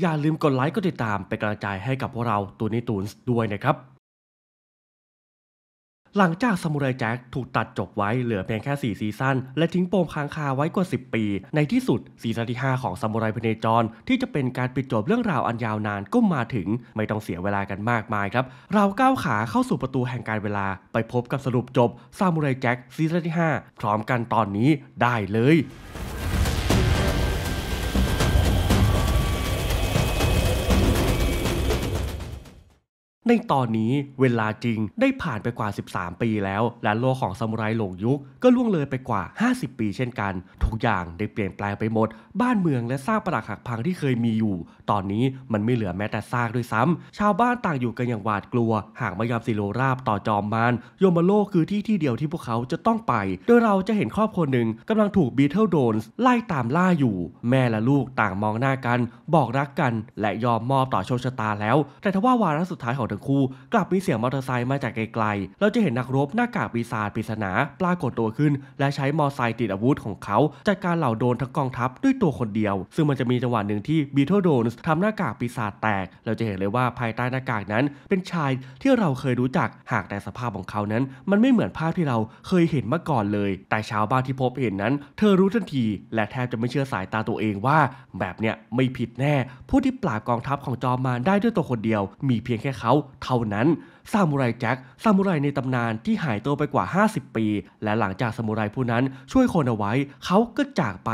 อย่าลืมกดไลค์กดติดตามเป็นกำลังใจให้กับพวกเราตูนี้ตูนด้วยนะครับ หลังจากซามูไรแจ็คถูกตัดจบไว้เหลือเพียงแค่4ซีซั่นและทิ้งปมค้างคาไว้กว่า 10 ปี ในที่สุดซีซั่นที่5ของซามูไรพเนจรที่จะเป็นการปิดจบเรื่องราวอันยาวนานก็มาถึงไม่ต้องเสียเวลากันมากมายครับเราก้าวขาเข้าสู่ประตูแห่งการเวลาไปพบกับสรุปจบซามูไรแจ็คซีซั่นที่5พร้อมกันตอนนี้ได้เลยในตอนนี้เวลาจริงได้ผ่านไปกว่า 13 ปีแล้ว และโลกของซามูไรหลงยุค ก็ล่วงเลยไปกว่า 50 ปีเช่นกัน ทุกอย่างได้เปลี่ยนแปลงไปหมด บ้านเมืองและสร้างปรักหักพังที่เคยมีอยู่ ตอนนี้มันไม่เหลือแม้แต่ซากด้วยซ้ำชาวบ้านต่างอยู่กันอย่างหวาดกลัว ห่างมายามซิโลราบต่อจอมมานโยมโลกคือที่ที่เดียวที่พวกเขาจะต้องไป โดยเราจะเห็นครอบครัวหนึ่งกำลังถูกบีเทิลโดนส์ไล่ตามล่าอยู่แม่และลูกต่างมองหน้ากันบอกรักกัน และยอมมอบต่อโชคชะตาแล้ว แต่ทว่าวาระสุดท้ายของทั้งคู่กลับมีเสียงมอเตอร์ไซค์มาจากไกลๆ เราจะเห็นนักรบหน้ากากปีศาจปริศนาปรากฏตัวขึ้นและใช้มอเตอร์ไซค์ติดอาวุธของเขาจัดการเหล่าโดนทั้งกองทัพด้วยตัวคนเดียว ซึ่งมันจะมีจังหวะหนึ่งที่บีเทโดนทำหน้ากากปีศาจแตกเราจะเห็นเลยว่าภายใต้หน้ากากนั้นเป็นชายที่เราเคยรู้จักหากแต่สภาพของเขานั้น มันไม่เหมือนภาพที่เราเคยเห็นมาก่อนเลย แต่ชาวบ้านที่พบเห็นนั้น เธอรู้ทันที และแทบจะไม่เชื่อสายตาตัวเองว่า แบบเนี้ยไม่ผิดแน่ผู้ที่ปราบกองทัพของจอมมาได้ด้วยตัวคนเดียว มีเพียงแค่เขาเท่านั้นซามูไรแจ็คซามูไรในตำนานที่หายตัวไปกว่า 50 ปี และหลังจากซามูไรผู้นั้นช่วยคนเอาไว้ เขาก็จากไป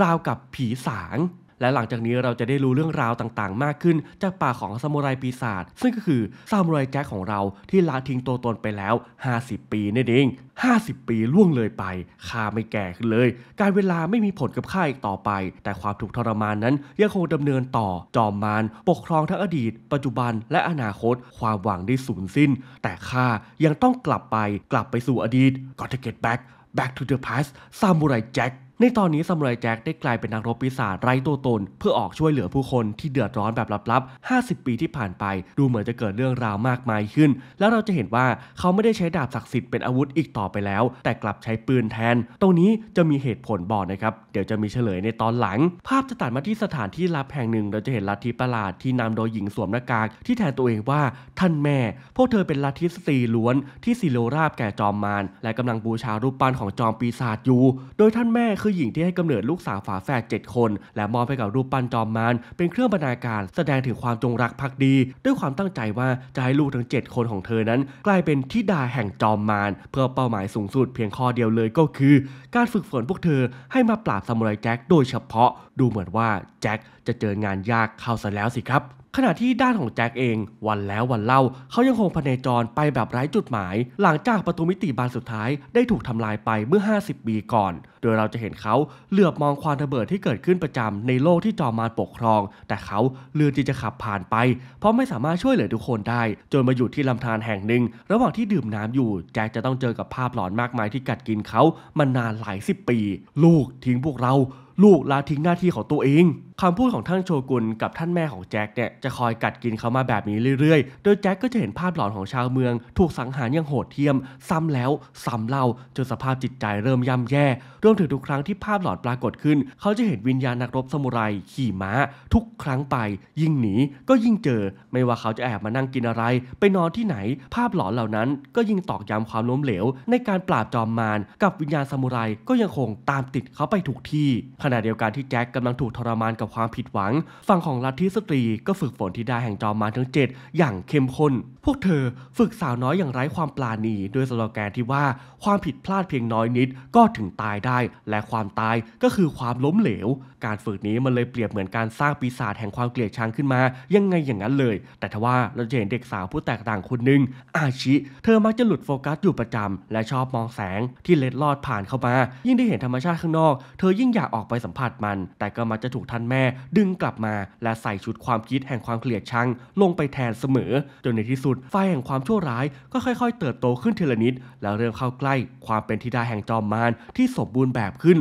ราวกับผีสางและหลังจากนี้เราจะได้รู้เรื่องราวต่างๆ มากขึ้น จากปากของซามูไรปีศาจซึ่งก็คือซามูไรแจ็คของเราที่ลาทิ้งตัวตนไปแล้ว 50 ปีนั่นเอง50 ปีล่วงเลยไป ข้าไม่แก่ขึ้นเลย การเวลาไม่มีผลกับข้าอีกต่อไป แต่ความถูกทรมานนั้น ยังคงดำเนินต่อจอมมารปกครองทั้งอดีต ปัจจุบันและอนาคตความหวังได้สูญสิ้น แต่ข้ายังต้องกลับไปกลับไปสู่อดีต Gotta get back back to the past ซามูไรแจ็คในตอนนี้ซามูไรแจ็คได้กลายเป็นนักรบปีศาจไร้ตัวตน เพื่อออกช่วยเหลือผู้คนที่เดือดร้อนแบบลับๆ 50 ปีที่ผ่านไป ดูเหมือนจะเกิดเรื่องราวมากมายขึ้น แล้วเราจะเห็นว่าเขาไม่ได้ใช้ดาบศักดิ์สิทธิ์เป็นอาวุธอีกต่อไปแล้ว แต่กลับใช้ปืนแทน ตรงนี้จะมีเหตุผลบอกนะครับ เดี๋ยวจะมีเฉลยในตอนหลัง ภาพจะตัดมาที่สถานที่ลับแห่งหนึ่ง เราจะเห็นลัทธิประหลาดที่นำโดยหญิงสวมหน้ากาก ที่แทนตัวเองว่าท่านแม่พวกเธอเป็นลัทธิสตรีล้วน ที่ซิโลราบแก่จอมมารและกำลังบูชารูปปั้นของจอมปีศาจอยู่ โดยท่านแม่คือือหญิงที่ให้กำเนิดลูกสาวฝาแฝด7คนและมอบให้กับรูปปั้นจอมมารเป็นเครื่องบรรณาการแสดงถึงความจงรักภักดี ด้วยความตั้งใจว่าจะให้ลูกทั้ง 7 คนของเธอนั้น กลายเป็นทิดาแห่งจอมมารเพื่อเป้าหมายสูงสุดเพียงข้อเดียวเลยก็คือ การฝึกฝนพวกเธอให้มาปราบซามูไรแจ็คโดยเฉพาะดูเหมือนว่าแจ็คจะเจองานยากเข้าซะแล้วสิครับขณะที่ด้านของแจ็คเอง วันแล้ววันเล่า เขายังคงพเนจรไปแบบไร้จุดหมาย หลังจากประตูมิติบานสุดท้ายได้ถูกทำลายไปเมื่อ 50 ปีก่อน โดยเราจะเห็นเขาเหลือบมองความระเบิดที่เกิดขึ้นประจำในโลกที่จอมานปกครอง แต่เขาเลือกที่จะขับผ่านไป เพราะไม่สามารถช่วยเหลือทุกคนได้จนมาอยู่ที่ลำธารแห่งหนึ่งระหว่างที่ดื่มน้ำอยู่แจ็คจะต้องเจอกับภาพหลอนมากมายที่กัดกินเขามานานหลายสิบปี ลูกทิ้งพวกเราลูกลาทิ้งหน้าที่ของตัวเองคำพูดของท่านโชกุนกับท่านแม่ของแจ็คเนี่ยจะคอยกัดกินเขามาแบบนี้เรื่อยๆ โดยแจ็คก็จะเห็นภาพหลอนของชาวเมือง ถูกสังหารอย่างโหดเทียม ซ้ำแล้ว ซ้ำเล่า จนสภาพจิตใจเริ่มย่ำแย่รวมถึงทุกครั้งที่ภาพหลอนปรากฏขึ้น เขาจะเห็นวิญญาณนักรบสมุไรขี่ม้า ทุกครั้งไป ยิ่งหนีก็ยิ่งเจอ ไม่ว่าเขาจะแอบมานั่งกินอะไร ไปนอนที่ไหน ภาพหลอนเหล่านั้น ก็ยิ่งตอกย้ำความล้มเหลวในการปราบจอมมารกับวิญญาณสมุไรก็ยังคงตามติดเขาไปทุกที่ณะเดียวกันที่แจ็คกำลังถูกทรมานกับความผิดหวัง ฝั่งของลัทธิสตรีก็ฝึกฝนที่ได้แห่งจอมมานทั้ง 7 อย่างเข้มข้นพวกเธอฝึกสาวน้อยอย่างไร้ความปราณีด้วยสโลแกนที่ว่า ความผิดพลาดเพียงน้อยนิดก็ถึงตายได้ และความตายก็คือความล้มเหลว การฝึกนี้มันเลยเปรียบเหมือนการสร้างปีศาจแห่งความเกลียดชังขึ้นมา ยังไงอย่างนั้นเลย แต่ทว่าเราจะเห็นเด็กสาวผู้แตกต่างคนหนึ่งอาชิเธอมักจะหลุดโฟกัสอยู่ประจำและชอบมองแสงที่เล็ดลอดผ่านเข้ามา ยิ่งได้เห็นธรรมชาติข้างนอก เธอยิ่งอยากออกไปสัมผัสมัน แต่ก็มักจะถูกท่านแม่ดึงกลับมาและใส่ชุดความคิดแห่งความเกลียดชังลงไปแทนเสมอ จนในที่สุดไฟแห่งความชั่วร้ายก็ค่อยๆเติบโตขึ้นทีละนิด แล้วเริ่มเข้าใกล้ความเป็นทิดาแห่งจอมมารที่สมบูรณ์แบบขึ้น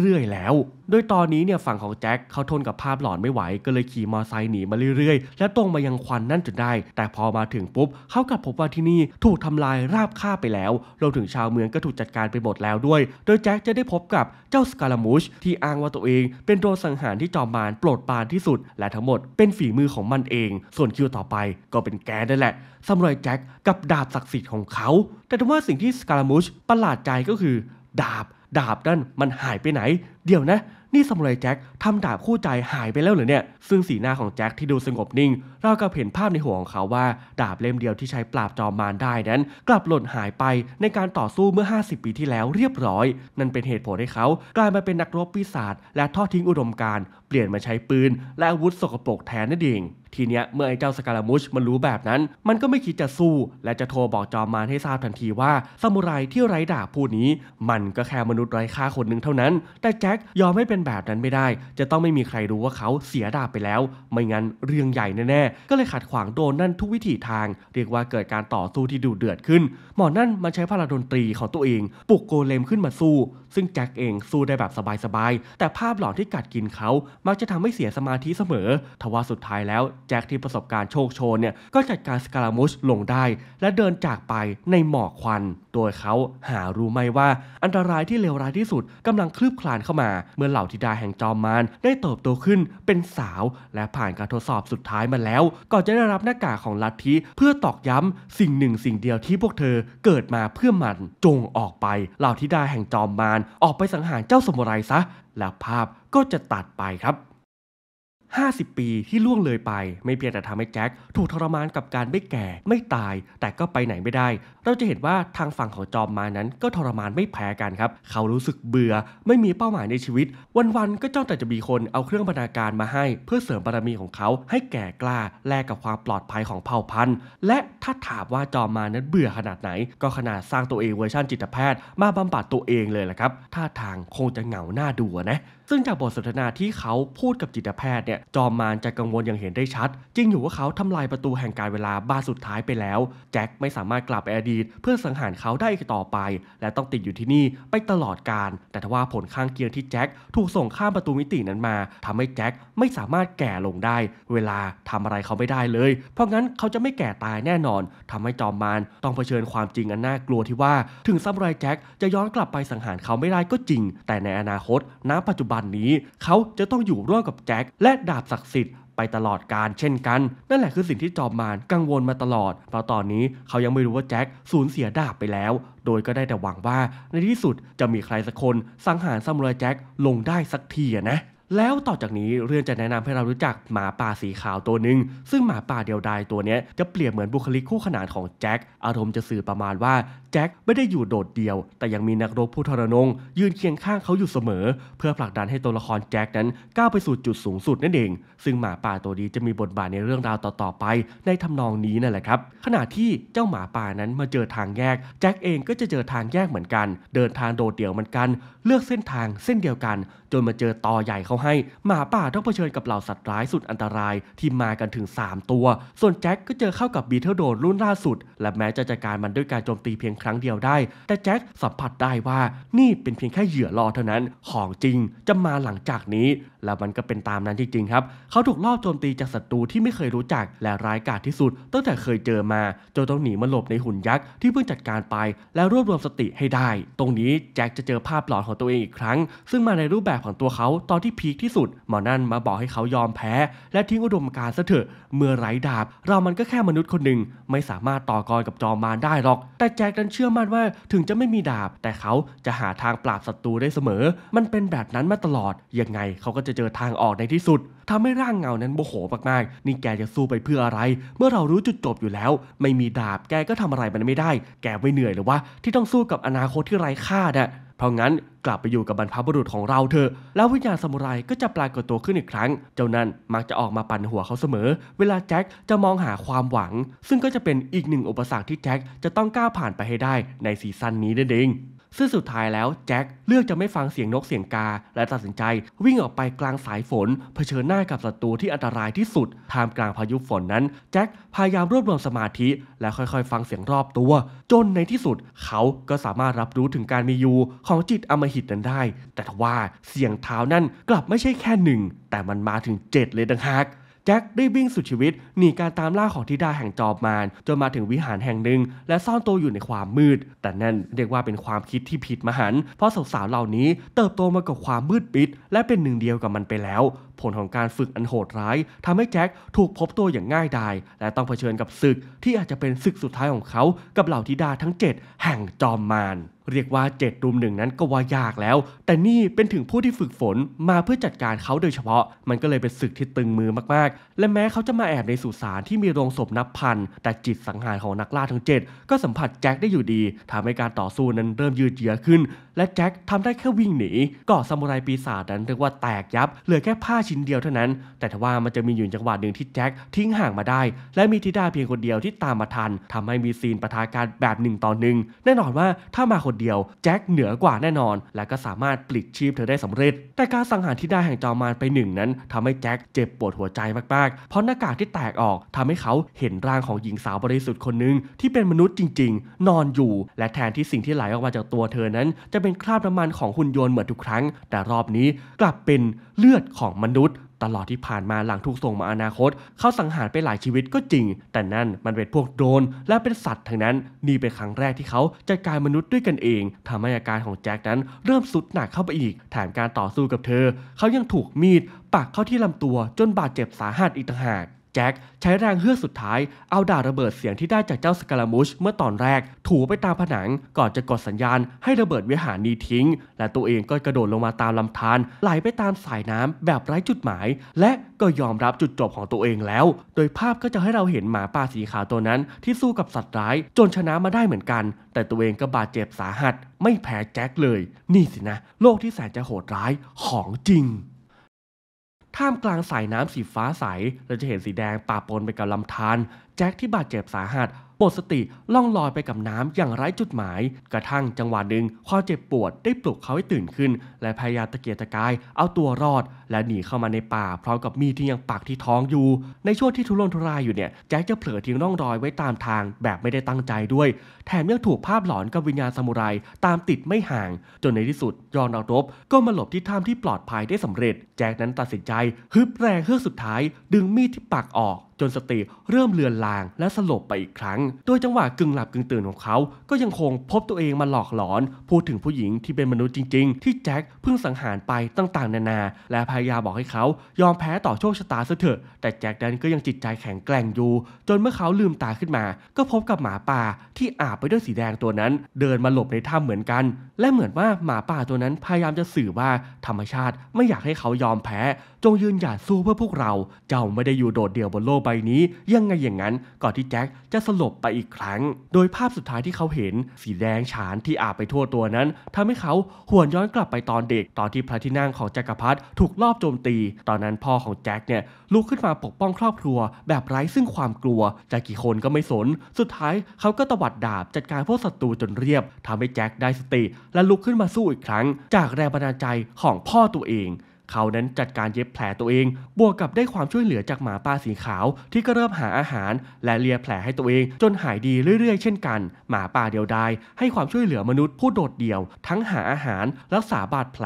เรื่อยๆแล้วโดยตอนนี้เนี่ยฝั่งของแจ็คเขาทนกับภาพหลอนไม่ไหว ก็เลยขี่มอไซค์หนีมาเรื่อยๆ และตรงมายังควันนั่นจนได้ แต่พอมาถึงปุ๊บ เขากลับพบว่าที่นี่ถูกทำลายราบคาบไปแล้วรวมถึงชาวเมืองก็ถูกจัดการไปหมดแล้วด้วย โดยแจ็คจะได้พบกับเจ้าสกาลามูชที่อ้างว่าตัวเอง เป็นตัวสังหารที่จอมมารโปรดปานที่สุด และทั้งหมดเป็นฝีมือของมันเอง ส่วนคิวต่อไปก็เป็นแกนั่นแหละสำหรับแจ็คกับดาบศักดิ์สิทธิ์ของเขาแต่ทว่าสิ่งที่สกาลามูชประหลาดใจก็คือดาบดาบนั่นมันหายไปไหน เดี๋ยวนะ นี่ซามูไรแจ็คทำดาบคู่ใจหายไปแล้วหรือเนี่ย ซึ่งสีหน้าของแจ็คที่ดูสงบนิ่ง เราก็เห็นภาพในหัวของเขาว่า ดาบเล่มเดียวที่ใช้ปราบจอมมารได้นั้น กลับหล่นหายไปในการต่อสู้เมื่อ 50 ปีที่แล้วเรียบร้อย นั่นเป็นเหตุผลให้เขากลายมาเป็นนักรบปีศาจและทอดทิ้งอุดมการเปลี่ยนมาใช้ปืนและอาวุธสกปรกแทนนั่นเองทีเนี้ยเมื่อไอ้เจ้าสการามุชมันรู้แบบนั้น มันก็ไม่คิดจะสู้และจะโทรบอกจอมมารให้ทราบทันทีว่าซามูไรที่ไร้ดาบผู้นี้ มันก็แค่มนุษย์ไร้ค่าคนหนึ่งเท่านั้น แต่แจ็คยอมให้เป็นแบบนั้นไม่ได้จะต้องไม่มีใครรู้ว่าเขาเสียดาบไปแล้วไม่งั้น เรื่องใหญ่แน่ๆ ก็เลยขัดขวางโดนนั่นทุกวิถีทาง เรียกว่าเกิดการต่อสู้ที่ดุเดือดขึ้นหมอนั่นมาใช้พลังดนตรีของตัวเองปลุกโกเลมขึ้นมาสู้ ซึ่งแจ็คเองสู้ได้แบบสบาย ๆ แต่ภาพหลอนที่กัดกินเขามักจะทำให้เสียสมาธิเสมอ ทว่าสุดท้ายแล้วแจ็คที่ประสบการณ์โชคโชนเนี่ยก็จัดการสกาลามุชลงได้ และเดินจากไปในหมอกควันโดยเขาหารู้ไหมว่า อันตรายที่เลวร้ายที่สุด กำลังคลืบคลานเข้ามา เมื่อเหล่าธิดาแห่งจอมมารานได้เติบโตขึ้นเป็นสาว และผ่านการทดสอบสุดท้ายมาแล้วก่อนจะได้รับหน้ากากของลัทธิ เพื่อตอกย้ำสิ่งหนึ่งสิ่งเดียวที่พวกเธอเกิดมาเพื่อมันจงออกไป เหล่าธิดาแห่งจอมมารออกไปสังหารเจ้าสมุไรซะ แล้วภาพก็จะตัดไปครับ50 ปีที่ล่วงเลยไป ไม่เพียงแต่ทำให้แจ็คถูกทรมานกับการไม่แก่ไม่ตาย แต่ก็ไปไหนไม่ได้ เราจะเห็นว่าทางฝั่งของจอมมานั้นก็ทรมานไม่แพ้กันครับ เขารู้สึกเบื่อไม่มีเป้าหมายในชีวิต วัน ๆ ก็จ้องแต่จะมีคนเอาเครื่องบรรณาการมาให้ เพื่อเสริมบารมีของเขาให้แก่กล้า แลกกับความปลอดภัยของเผ่าพันธุ์และถ้าถามว่าจอมมานั้นเบื่อขนาดไหน ก็ขนาดสร้างตัวเองเวอร์ชันจิตแพทย์ มาบำบัดตัวเองเลยแหละครับท่าทางคงจะเหงาหน้าดูนะซึ่งจากบทสนทนาที่เขาพูดกับจิตแพทย์เนี่ยจอมมารจะกังวลอย่างเห็นได้ชัด จริงอยู่ว่าเขาทำลายประตูแห่งการเวลาบานสุดท้ายไปแล้วแจ็คไม่สามารถกลับไปอดีตเพื่อสังหารเขาได้ต่อไปและต้องติดอยู่ที่นี่ไปตลอดกาลแต่ทว่าผลข้างเคียงที่แจ็คถูกส่งข้ามประตูมิตินั้นมา ทำให้แจ็คไม่สามารถแก่ลงได้เวลาทำอะไรเขาไม่ได้เลย เพราะงั้นเขาจะไม่แก่ตายแน่นอน ทำให้จอมมารต้องเผชิญความจริงอันน่ากลัวที่ว่าถึงซัมไรแจ็คจะย้อนกลับไปสังหารเขาไม่ได้ก็จริง แต่ในอนาคต ณปัจจุบันานนี้ เขาจะต้องอยู่ร่วมกับแจ็คและดาบศักดิ์สิทธิ์ไปตลอดการเช่นกัน นั่นแหละคือสิ่งที่จอมมารกังวลมาตลอดเพราะตอนนี้เขายังไม่รู้ว่าแจ็คสูญเสียดาบไปแล้ว โดยก็ได้แต่หวังว่าในที่สุดจะมีใครสักคนสังหารซามูไรแจ็คลงได้สักทีนะแล้วต่อจากนี้เรื่องจะแนะนำให้เรารู้จักหมาป่าสีขาวตัวหนึ่งซึ่งหมาป่าเดียวดายตัวนี้จะเปรียบเหมือนบุคลิกคู่ขนานของแจ็คอารมณ์จะสื่อประมาณว่าแจ็คไม่ได้อยู่โดดเดี่ยว แต่ยังมีนักรบผู้ทรนงยืนเคียงข้างเขาอยู่เสมอ เพื่อผลักดันให้ตัวละครแจ็คนั้นก้าวไปสู่จุดสูงสุดนั่นเองซึ่งหมาป่าตัวนี้จะมีบทบาทในเรื่องราวต่อๆไป ในทำนองนี้นั่นแหละครับ ขณะที่เจ้าหมาป่านั้นมาเจอทางแยกแจ็คเองก็จะเจอทางแยกเหมือนกันเดินทางโดดเดี่ยวเหมือนกัน เลือกเส้นทางเส้นเดียวกันจนมาเจอตอใหญ่เขาให้หมาป่าต้องเผชิญกับเหล่าสัตว์ร้ายสุดอันตรายที่มากันถึง 3 ตัว ส่วนแจ็คก็เจอเข้ากับบีเทอร์โดนรุ่นล่าสุด และแม้จะจัดการมันด้วยการโจมตีเพียงครั้งเดียวได้ แต่แจ็คสัมผัสได้ว่านี่เป็นเพียงแค่เหยื่อรอเท่านั้นของจริงจะมาหลังจากนี้แล้วมันก็เป็นตามนั้นจริงๆครับ เขาถูกลอบโจมตีจากศัตรูที่ไม่เคยรู้จักและร้ายกาจที่สุดตั้งแต่เคยเจอมาจนต้องหนีมาหลบในหุ่นยักษ์ที่เพิ่งจัดการไป แล้วรวบรวมสติให้ได้ ตรงนี้แจ็คจะเจอภาพหลอนของตัวเองอีกครั้ง ซึ่งมาในรูปแบบของตัวเขาตอนที่พีคที่สุดหมอนั่นมาบอกให้เขายอมแพ้ และทิ้งอุดมการณ์ซะเถอะ เมื่อไร้ดาบ เรามันก็แค่มนุษย์คนหนึ่งไม่สามารถต่อกรกับจอมมารได้หรอก แต่แจ็คนั้นเชื่อมั่นว่าถึงจะไม่มีดาบ แต่เขาจะหาทางปราบศัตรูได้เสมอ มันเป็นแบบนั้นมาตลอดยังไงเขาก็จะจะเจอทางออกในที่สุด ทำให้ร่างเงานั้นโมโหมากๆนี่แกจะสู้ไปเพื่ออะไร เมื่อเรารู้จุดจบอยู่แล้วไม่มีดาบแกก็ทำอะไรมันไม่ได้ แกไม่เหนื่อยหรือวะ ที่ต้องสู้กับอนาคตที่ไร้ค่าเน่ยเพราะงั้นกลับไปอยู่กับบรรพบุรุษของเราเถอะแล้ววิญญาณสมุไรก็จะปรากฏตัวขึ้นอีกครั้ง เจ้านั้นมักจะออกมาปั่นหัวเขาเสมอ เวลาแจ็คจะมองหาความหวัง ซึ่งก็จะเป็นอีกหนึ่งอุปสรรคที่แจ็คจะต้องก้าวผ่านไปให้ได้ในซีซั่นนี้นั่นเองซึ่งสุดท้ายแล้วแจ็คเลือกจะไม่ฟังเสียงนกเสียงกา และตัดสินใจวิ่งออกไปกลางสายฝน เผชิญหน้ากับศัตรูที่อันตรายที่สุดท่ามกลางพายุฝนนั้นแจ็คพยายามรวบรวมสมาธิและค่อยๆฟังเสียงรอบตัว จนในที่สุด เขาก็สามารถรับรู้ถึงการมีอยู่ของจิตอมหิตนั้นได้ แต่ทว่าเสียงเท้านั้นกลับไม่ใช่แค่หนึ่งแต่มันมาถึง 7 เลยดังหากจ็คได้วิ่งสุดชีวิตหนีการตามล่าของธิดาแห่งจอบมานจนมาถึงวิหารแห่งหนึ่งและซ่อนตัวอยู่ในความมืด แต่นั่นเรียกว่าเป็นความคิดที่ผิดมหัน เพราะสาวๆเหล่านี้เติบโตมากับความมืดปิด และเป็นหนึ่งเดียวกับมันไปแล้วผลของการฝึกอันโหดร้าย ทำให้แจ็ค ถูกพบตัวอย่างง่ายดายและต้องเผชิญกับศึกที่อาจจะเป็นศึกสุดท้ายของเขากับเหล่าธิดาทั้ง 7 แห่งจอมมารเรียกว่าเจ็ดรุมหนึ่งนั้นก็ว่ายากแล้ว แต่นี่เป็นถึงผู้ที่ฝึกฝนมาเพื่อจัดการเขาโดยเฉพาะ มันก็เลยเป็นศึกที่ตึงมือมากๆ และแม้เขาจะมาแอบในสุสานที่มีโรงศพนับพันแต่จิตสังหารของนักล่าทั้ง 7 ก็สัมผัสแจ็คได้อยู่ดีทำให้การต่อสู้นั้นเริ่มยืดเยื้อขึ้น และแจ็คทำได้แค่วิ่งหนีก่อซามูไรปีศาจนั้นเรียกว่าแตกยับเหลือแค่ผ้าชิ้นเดียวเท่านั้น แต่ทว่ามันจะมีอยู่จังหวะหนึ่งที่แจ็คทิ้งห่างมาได้ และมีทิดาเพียงคนเดียวที่ตามมาทันทำให้มีซีนประทาการแบบหนึ่งต่อหนึ่ง แน่นอนว่าถ้ามาคนเดียวแจ็คเหนือกว่าแน่นอน และก็สามารถปลิดชีพเธอได้สำเร็จ แต่การสังหารทิดาแห่งจอมานไปหนึ่งนั้น ทำให้แจ็คเจ็บปวดหัวใจมากๆเพราะหน้ากากที่แตกออกทำให้เขาเห็นร่างของหญิงสาวบริสุทธิ์คนหนึ่งที่เป็นมนุษย์จริง ๆ นอนอยู่ และแทนที่สิ่งที่ไหลออกมาจากตัวเธอนั้น จะเป็นคราบน้ำมันของหุ่นยนต์เหมือนทุกครั้ง แต่รอบนี้กลับเป็นเลือดของมนุษย์ตลอดที่ผ่านมาหลังถูกส่งมาอนาคตเขาสังหารไปหลายชีวิตก็จริงแต่นั่นมันเป็นพวกโดนและเป็นสัตว์ทั้งนั้นนี่เป็นครั้งแรกที่เขาจัดการมนุษย์ด้วยกันเองทำให้อาการของแจ็คนั้นเริ่มสุดหนักเข้าไปอีกแถมการต่อสู้กับเธอเขายังถูกมีดปักเข้าที่ลำตัวจนบาดเจ็บสาหัสอีกต่างหากแจ็คใช้แรงเฮือกสุดท้ายเอาดาบระเบิดเสียงที่ได้จากเจ้าสกาลามุชเมื่อตอนแรก ถูไปตามผนัง ก่อนจะกดสัญญาณให้ระเบิดวิหารนี้ทิ้ง และตัวเองก็กระโดดลงมาตามลำธารไหลไปตามสายน้ำแบบไร้จุดหมาย และก็ยอมรับจุดจบของตัวเองแล้ว โดยภาพก็จะให้เราเห็นหมาป่าสีขาวตัวนั้น ที่สู้กับสัตว์ร้ายจนชนะมาได้เหมือนกัน แต่ตัวเองก็บาดเจ็บสาหัส ไม่แพ้แจ็คเลย นี่สินะ โลกที่แสนจะโหดร้ายของจริงท่ามกลางสายน้ำสีฟ้าใส เราจะเห็นสีแดงปะปนไปกับลำธารแจ็คที่บาดเจ็บสาหัสมดสติล่องลอยไปกับน้ำอย่างไร้จุดหมาย กระทั่งจังหวะหนึ่งความเจ็บปวดได้ปลุกเขาให้ตื่นขึ้นและพยายามตะเกียกตะกายเอาตัวรอดและหนีเข้ามาในป่าพร้อมกับมีดที่ยังปักที่ท้องอยู่ ในช่วงที่ทุรนทุรายอยู่เนี่ยแจ็คจะเผลอทิ้งร่องรอยไว้ตามทางแบบไม่ได้ตั้งใจด้วย แถมยังถูกภาพหลอนกับวิญญาณซามูไรตามติดไม่ห่าง จนในที่สุด ยอนเอารบก็มาหลบที่ถ้ำที่ปลอดภัยได้สำเร็จ แจ็คนั้นตัดสินใจฮึบแรงเฮือกสุดท้าย ดึงมีดที่ปักออกจนสติเริ่มเลือนลางและสลบไปอีกครั้ง โดยจังหวะกึ่งหลับกึ่งตื่นของเขา ก็ยังคงพบตัวเองมาหลอกหลอน พูดถึงผู้หญิงที่เป็นมนุษย์จริงๆ ที่แจ็คเพิ่งสังหารไปต่างๆ นานา และพยายามบอกให้เขายอมแพ้ต่อโชคชะตาซะเถอะ แต่แจ็คดันก็ยังจิตใจแข็งแกร่งอยู่ จนเมื่อเขาลืมตาขึ้นมา ก็พบกับหมาป่าที่อาบไปด้วยสีแดงตัวนั้น เดินมาหลบในถ้ำเหมือนกัน และเหมือนว่าหมาป่าตัวนั้นพยายามจะสื่อว่าธรรมชาติไม่อยากให้เขายอมแพ้จงยืนหยัดสู้เพื่อพวกเรา เจ้าไม่ได้อยู่โดดเดี่ยวบนโลกใบนี้ ยังไงอย่างนั้น ก่อนที่แจ็คจะสลบไปอีกครั้ง โดยภาพสุดท้ายที่เขาเห็นสีแดงฉานที่อาบไปทั่วตัวนั้นทำให้เขาหวนย้อนกลับไปตอนเด็กตอนที่พระที่นั่งของจักรพรรดิถูกลอบโจมตี ตอนนั้นพ่อของแจ็คเนี่ยลุกขึ้นมาปกป้องครอบครัว แบบไร้ซึ่งความกลัวจะกี่คนก็ไม่สน สุดท้ายเขาก็ตวัดดาบจัดการพวกศัตรูจนเรียบ ทำให้แจ็คได้สติและลุกขึ้นมาสู้อีกครั้ง จากแรงบันดาลใจของพ่อตัวเองเขานั้นจัดการเย็บแผลตัวเอง บวกกับได้ความช่วยเหลือจากหมาป่าสีขาวที่ก็เริ่มหาอาหารและเลียแผลให้ตัวเอง จนหายดีเรื่อยๆเช่นกัน หมาป่าเดียวดายให้ความช่วยเหลือมนุษย์ผู้โดดเดี่ยว ทั้งหาอาหารรักษาบาดแผล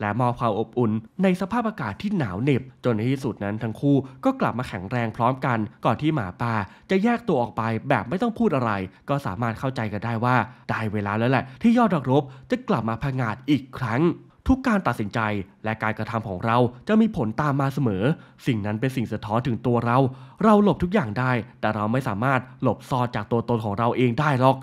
และมอบความอบอุ่น ในสภาพอากาศที่หนาวเหน็บ จนในที่สุดนั้นทั้งคู่ก็กลับมาแข็งแรงพร้อมกันก่อนที่หมาป่าจะแยกตัวออกไปแบบไม่ต้องพูดอะไร ก็สามารถเข้าใจกันได้ว่าได้เวลาแล้วแหละ ที่ยอดดอกรบจะกลับมาพังงาดอีกครั้งทุกการตัดสินใจและการกระทำของเราจะมีผลตามมาเสมอ สิ่งนั้นเป็นสิ่งสะท้อนถึงตัวเรา เราหลบทุกอย่างได้ แต่เราไม่สามารถหลบซ่อนจากตัวตนของเราเองได้หรอก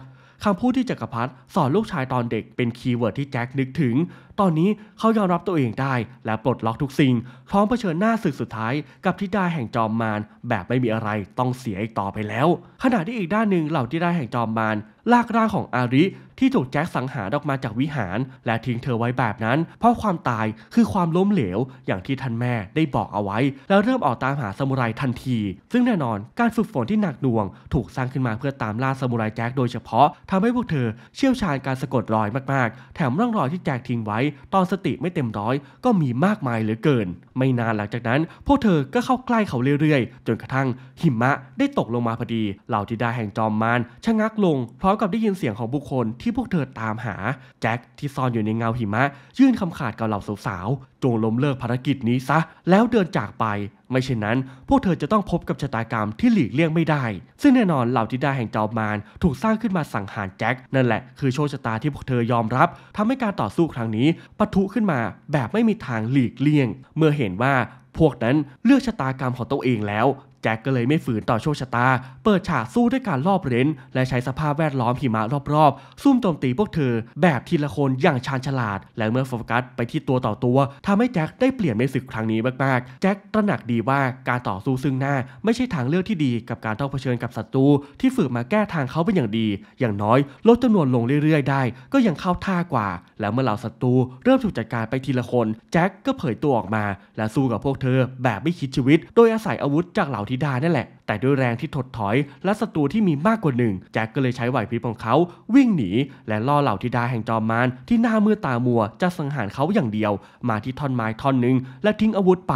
คำพูดที่จักรพรรดิสอนลูกชายตอนเด็กเป็นคีย์เวิร์ดที่แจ็คนึกถึง ตอนนี้เขายอมรับตัวเองได้และปลดล็อกทุกสิ่งพร้อมเผชิญหน้าสึกสุดท้ายกับทิดาแห่งจอมมารแบบไม่มีอะไรต้องเสียอีกต่อไปแล้ว ขณะที่อีกด้านหนึ่งเหล่าทิดาแห่งจอมมารลากร่างของอาริที่ถูกแจ็คสังหารออกมาจากวิหาร และทิ้งเธอไว้แบบนั้น เพราะความตายคือความล้มเหลวอย่างที่ท่านแม่ได้บอกเอาไว้ แล้วเริ่มออกตามหาสมุไรทันที ซึ่งแน่นอนการฝึกฝนที่หนักหน่วง ถูกสร้างขึ้นมาเพื่อตามล่าสมุไรแจ็คโดยเฉพาะทำให้พวกเธอเชี่ยวชาญการสะกดรอยมาก ๆ แถมร่องรอยที่แจ็คทิ้งไว้ตอนสติไม่เต็มร้อยก็มีมากมายเหลือเกินไม่นานหลังจากนั้น พวกเธอก็เข้าใกล้เขาเรื่อยๆ จนกระทั่งหิมะได้ตกลงมาพอดี เหล่าทิดาแห่งจอมมารชะงักลงพร้อมกับได้ยินเสียงของบุคคลที่ที่พวกเธอตามหาแจ็คที่ซ่อนอยู่ในเงาหิมะ ยื่นคำขาดกับเหล่าสาวๆจงล้มเลิกภารกิจนี้ซะแล้วเดินจากไป ไม่เช่นนั้น พวกเธอจะต้องพบกับชะตากรรมที่หลีกเลี่ยงไม่ได้ ซึ่งแน่นอนเหล่าทิดาแห่งจอมมารถูกสร้างขึ้นมาสังหารแจ็ค นั่นแหละคือโชคชะตาที่พวกเธอยอมรับ ทำให้การต่อสู้ครั้งนี้ปะทุขึ้นมาแบบไม่มีทางหลีกเลี่ยง เมื่อเห็นว่าพวกนั้นเลือกชะตากรรมของตัวเองแล้วแจ็คก็เลยไม่ฝืนต่อโชคชะตา เปิดฉากสู้ด้วยการลอบเร้น และใช้สภาพแวดล้อมหิมะรอบๆ ซุ่มโจมตีพวกเธอ แบบทีละคนอย่างชาญฉลาด และเมื่อโฟกัสไปที่ตัวต่อตัว ทำให้แจ็คได้เปลี่ยนในศึกครั้งนี้มากๆ แจ็คตระหนักดีว่าการต่อสู้ซึ่งหน้าไม่ใช่ทางเลือกที่ดีกับการต้องเผชิญกับศัตรูที่ฝึกมาแก้ทางเขาเป็นอย่างดี อย่างน้อยลดจำนวนลงเรื่อยๆได้ ก็ยังเข้าท่ากว่าแล้วเมื่อเหล่าศัตรูเริ่มถูกจัดการไปทีละคนแจ็คก็เผยตัวออกมาและสู้กับพวกเธอ แบบไม่คิดชีวิตโดยอาศัยอาวุธจากเหล่าธิดานั่นแหละแต่ด้วยแรงที่ถดถอยและศัตรูที่มีมากกว่าหนึ่งแจ็คก็เลยใช้ไหวพริบของเขาวิ่งหนีและล่อเหล่าธิดาแห่งจอมมารที่หน้ามือตามัวจะสังหารเขาอย่างเดียว มาที่ท่อนไม้ท่อนหนึ่งและทิ้งอาวุธไป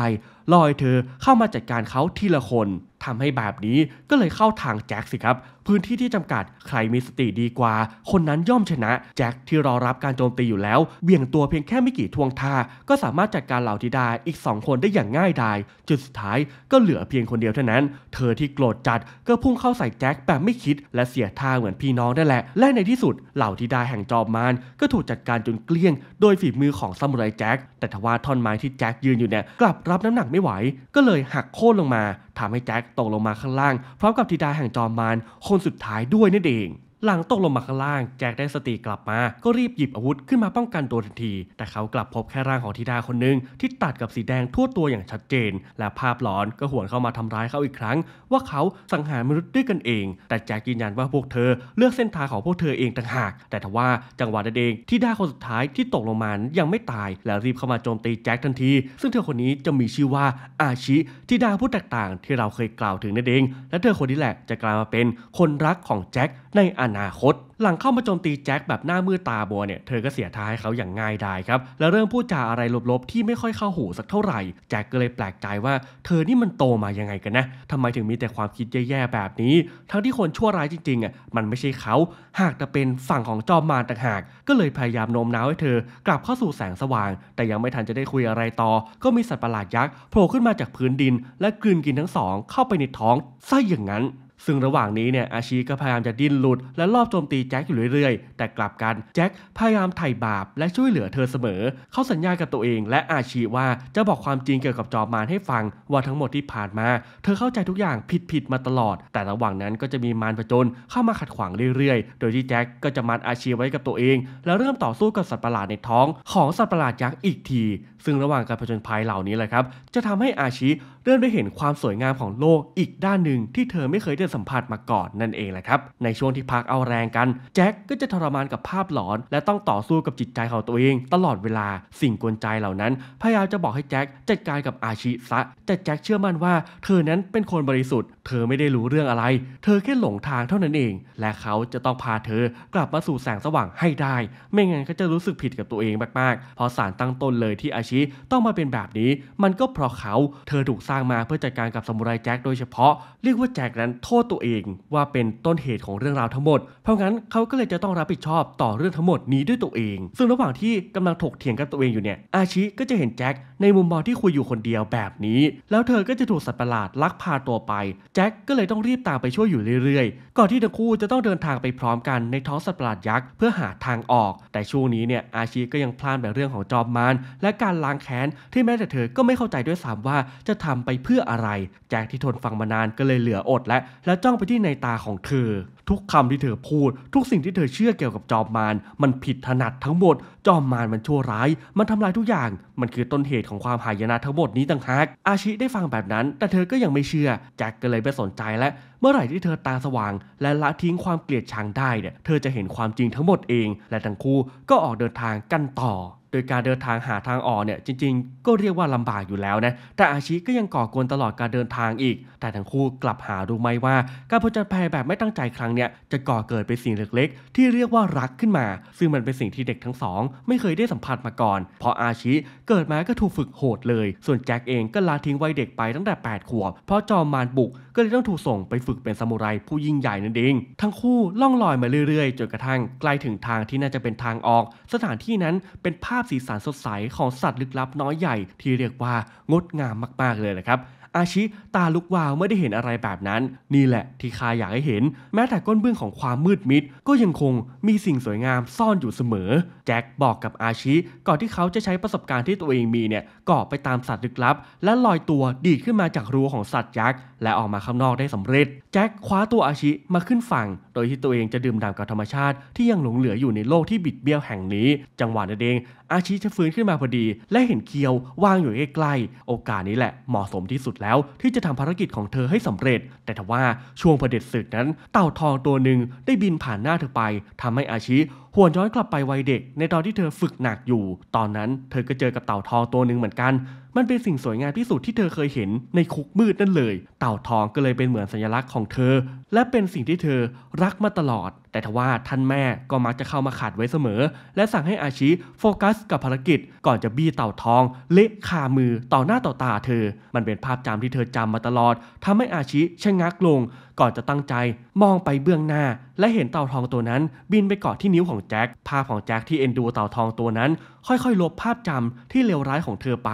ลอยเธอเข้ามาจัดการเขาทีละคนทำให้แบบนี้ก็เลยเข้าทางแจ็คสิครับ พื้นที่ที่จำกัดใครมีสติดีกว่า คนนั้นย่อมชนะแจ็คที่รอรับการโจมตีอยู่แล้วเบี่ยงตัวเพียงแค่ไม่กี่ทวงท่า ก็สามารถจัดการเหล่าทิดาอีก 2 คนได้อย่างง่ายดายจดสุดท้ายก็เหลือเพียงคนเดียวเท่านั้น เธอที่โกรธจัดก็พุ่งเข้าใส่แจ็คแบบไม่คิด และเสียท่าเหมือนพี่น้องนั่นแหละ และในที่สุด เหล่าทิดาแห่งจอบมานก็ถูกจัดการจนเกลี้ยง โดยฝีมือของซามูไรแจ็คแต่ทว่าท่อนไม้ที่แจ็คยืนอยู่เนี่ยกลับรับน้ำหนักไม่ไหว ก็เลยหักโค่นลงมาทำให้แจ็คตกลงมาข้างล่าง พร้อมกับธิดาแห่งจอมมารคนสุดท้ายด้วยนั่นเองหลังตกลงมาข้างล่างแจ็คได้สติกลับมาก็รีบหยิบอาวุธขึ้นมาป้องกันตัวทันที แต่เขากลับพบแค่ร่างของธิดาคนหนึ่งที่ตัดกับสีแดงทั่วตัวอย่างชัดเจน และภาพหลอนก็หวนเข้ามาทำร้ายเขาอีกครั้ง ว่าเขาสังหารมนุษย์ด้วยกันเอง แต่แจ็คยืนยันว่าพวกเธอเลือกเส้นทางของพวกเธอเองต่างหาก แต่ทว่าจังหวะนั้นเองธิดาคนสุดท้ายที่ตกลงมายังไม่ตาย และรีบเข้ามาโจมตีแจ็คทันทีซึ่งเธอคนนี้จะมีชื่อว่าอาชิ ธิดาผู้แตกต่างที่เราเคยกล่าวถึงนั่นเอง และเธอคนนี้แหละจะกลายมาเป็นคนรักของแจ็คในออนาคต หลังเข้ามาโจมตีแจ็คแบบหน้ามือตาบัวเนี่ยเธอก็เสียท้ายเขาอย่างง่ายดายครับ แล้วเริ่มพูดจาอะไรลบๆที่ไม่ค่อยเข้าหูสักเท่าไหร่แจ็คก็เลยแปลกใจว่าเธอนี่มันโตมายังไงกันนะทำไมถึงมีแต่ความคิดแย่ๆแบบนี้ ทั้งที่คนชั่วร้ายจริงๆอ่ะมันไม่ใช่เขา หากแต่เป็นฝั่งของจอมมารต่างหาก ก็เลยพยายามโน้มน้าวให้เธอ กลับเข้าสู่แสงสว่าง แต่ยังไม่ทันจะได้คุยอะไรต่อ ก็มีสัตว์ประหลาดยักษ์โผล่ขึ้นมาจากพื้นดิน และกลืนกินทั้งสอง เข้าไปในท้องซะอย่างนั้นซึ่งระหว่างนี้เนี่ยอาชีก็พยายามจะดิ้นหลุดและลอบโจมตีแจ็คอยู่เรื่อยๆ แต่กลับกันแจ็คพยายามไถ่บาป และช่วยเหลือเธอเสมอ เขาสัญญา กับตัวเองและอาชีว่าจะบอกความจริงเกี่ยวกับจอมมารให้ฟัง ว่าทั้งหมดที่ผ่านมา เธอเข้าใจทุกอย่างผิดๆมาตลอด แต่ระหว่างนั้นก็จะมีมารผจญเข้ามาขัดขวางเรื่อยๆ โดยที่แจ็คก็จะมัดอาชีไว้กับตัวเองแล้วเริ่มต่อสู้กับสัตว์ประหลาดในท้อง ของสัตว์ประหลาดยักษ์อีกที ซึ่งระหว่างการผจญภัยเหล่านี้แหละครับ จะทำให้อาชีเริ่มได้เห็นความสวยงามของโลกอีกด้านหนึ่งที่เธอไม่เคยได้สัมผัสมาก่อนนั่นเองแหละครับ ในช่วงที่พักเอาแรงกัน แจ็คก็จะทรมานกับภาพหลอน และต้องต่อสู้กับจิตใจของตัวเอง ตลอดเวลาสิ่งกวนใจเหล่านั้น พยายามจะบอกให้แจ็ค จัดการกับอาชิ ซะ แต่แจ็คเชื่อมั่นว่าเธอนั้นเป็นคนบริสุทธิ์เธอไม่ได้รู้เรื่องอะไร เธอแค่หลงทางเท่านั้นเอง และเขาจะต้องพาเธอกลับมาสู่แสงสว่างให้ได้ ไม่งั้นก็จะรู้สึกผิดกับตัวเองมาก ๆ เพราะสารตั้งต้นเลยที่อาชิต้องมาเป็นแบบนี้ มันก็เพราะเขา เธอถูกสร้างมาเพื่อจัดการกับสมุไรแจ็คโดยเฉพาะ เรียกว่าแจ็คนั้นโทษตัวเองว่าเป็นต้นเหตุของเรื่องราวทั้งหมด เพราะงั้นเขาก็เลยจะต้องรับผิดชอบต่อเรื่องทั้งหมดนี้ด้วยตัวเอง ซึ่งระหว่างที่กำลังถกเถียงกับตัวเองอยู่เนี่ย อาชิก็จะเห็นแจ็คในมุมมองที่คุยอยู่คนเดียวแบบนี้ แล้วเธอก็จะถูกสัตว์ประหลาดลักพาตัวไปแจ็คก็เลยต้องรีบตามไปช่วยอยู่เรื่อยๆ ก่อนที่ทั้งคู่จะต้องเดินทางไปพร้อมกันในท้องสัตว์ประหลาดยักษ์เพื่อหาทางออก แต่ช่วงนี้เนี่ยอาชีก็ยังพลานแบบเรื่องของจอบมานและการล้างแค้น ที่แม้แต่เธอก็ไม่เข้าใจด้วยซ้ำว่าจะทำไปเพื่ออะไร แจ็คที่ทนฟังมานานก็เลยเหลืออดและและจ้องไปที่ในตาของเธอทุกคำที่เธอพูด ทุกสิ่งที่เธอเชื่อเกี่ยวกับจอมมารมันผิดถนัดทั้งหมด จอมมารมันชั่วร้าย มันทำลายทุกอย่าง มันคือต้นเหตุของความหายนะทั้งหมดนี้ต่างหากอาชิได้ฟังแบบนั้น แต่เธอก็ยังไม่เชื่อแจ็คก็เลยไม่สนใจและเมื่อไหร่ที่เธอตาสว่าง และละทิ้งความเกลียดชังได้เนี่ยเธอจะเห็นความจริงทั้งหมดเอง และทั้งคู่ก็ออกเดินทางกันต่อ โดยการเดินทางหาทางออกเนี่ยจริง ๆ ก็เรียกว่าลำบากอยู่แล้วนะแต่อาชีก็ยังก่อกวนตลอดการเดินทางอีก แต่ทั้งคู่กลับหารู้ไหมว่า การผจญภัยแบบไม่ตั้งใจครั้งเนี่ยจะก่อเกิดเป็นสิ่งเล็กๆ ที่เรียกว่ารักขึ้นมา ซึ่งมันเป็นสิ่งที่เด็กทั้งสอง ไม่เคยได้สัมผัสมาก่อนเพราะอาชีเกิดมาก็ถูกฝึกโหดเลย ส่วนแจ็คเองก็ลาทิ้งวัยเด็กไปตั้งแต่ 8ขวบเพราะจอมมารบุกก็เลยต้องถูกส่งไปฝึกเป็นซามูไรผู้ยิ่งใหญ่นั่นเองทั้งคู่ล่องลอยมาเรื่อยๆ จนกระทั่งใกล้ถึงทางที่น่าจะเป็นทางออก สถานที่นั้นเป็นภาพสีสันสดใสของสัตว์ลึกลับน้อยใหญ่ที่เรียกว่างดงามมากๆเลยนะครับอาชิตาลุกวาวไม่ได้เห็นอะไรแบบนั้น นี่แหละที่คาอยากให้เห็น แม้แต่ก้นเบื้องของความมืดมิด ก็ยังคงมีสิ่งสวยงามซ่อนอยู่เสมอ แจ็คบอกกับอาชิก่อนที่เขาจะใช้ประสบการณ์ที่ตัวเองมีเนี่ยก่อไปตามสัตว์ลึกลับ และลอยตัวดีดขึ้นมาจากรูของสัตว์ยักษ์ และออกมาข้างนอกได้สำเร็จจ็คคว้าตัวอาชิมาขึ้นฝั่ง โดยที่ตัวเองจะดื่มด่ำกับธรรมชาติที่ยังหลงเหลืออยู่ในโลกที่บิดเบี้ยวแห่งนี้ จังหวะนั้นเอง อาชิจะฟื้นขึ้นมาพอดี และเห็นเคียววางอยู่ใกล้ๆโอกาสนี้แหละเหมาะสมที่สุดแล้ว ที่จะทำภารกิจของเธอให้สำเร็จ แต่ทว่าช่วงเผด็จศึกนั้น เต่าทองตัวหนึ่งได้บินผ่านหน้าเธอไปทำให้อาชิหวนย้อนกลับไปวัยเด็กในตอนที่เธอฝึกหนักอยู่ ตอนนั้นเธอก็เจอกับเต่าทองตัวหนึ่งเหมือนกัน มันเป็นสิ่งสวยงามที่สุดที่เธอเคยเห็นในคุกมืดนั่นเลย เต่าทองก็เลยเป็นเหมือนสัญลักษณ์ของเธอ และเป็นสิ่งที่เธอรักมาตลอดแต่ทว่าท่านแม่ก็มักจะเข้ามาขัดไว้เสมอ และสั่งให้อาชีโฟกัสกับภารกิจก่อนจะบี้เต่าทอง เละคามือต่อหน้าต่อตาเธอ มันเป็นภาพจำที่เธอจำมาตลอด ทำให้อาชีชะงักลงก่อนจะตั้งใจ มองไปเบื้องหน้า และเห็นเต่าทองตัวนั้น บินไปเกาะที่นิ้วของแจ็คภาพของแจ็คที่เอ็นดูเต่าทองตัวนั้นค่อยๆลบภาพจำที่เลวร้ายของเธอไป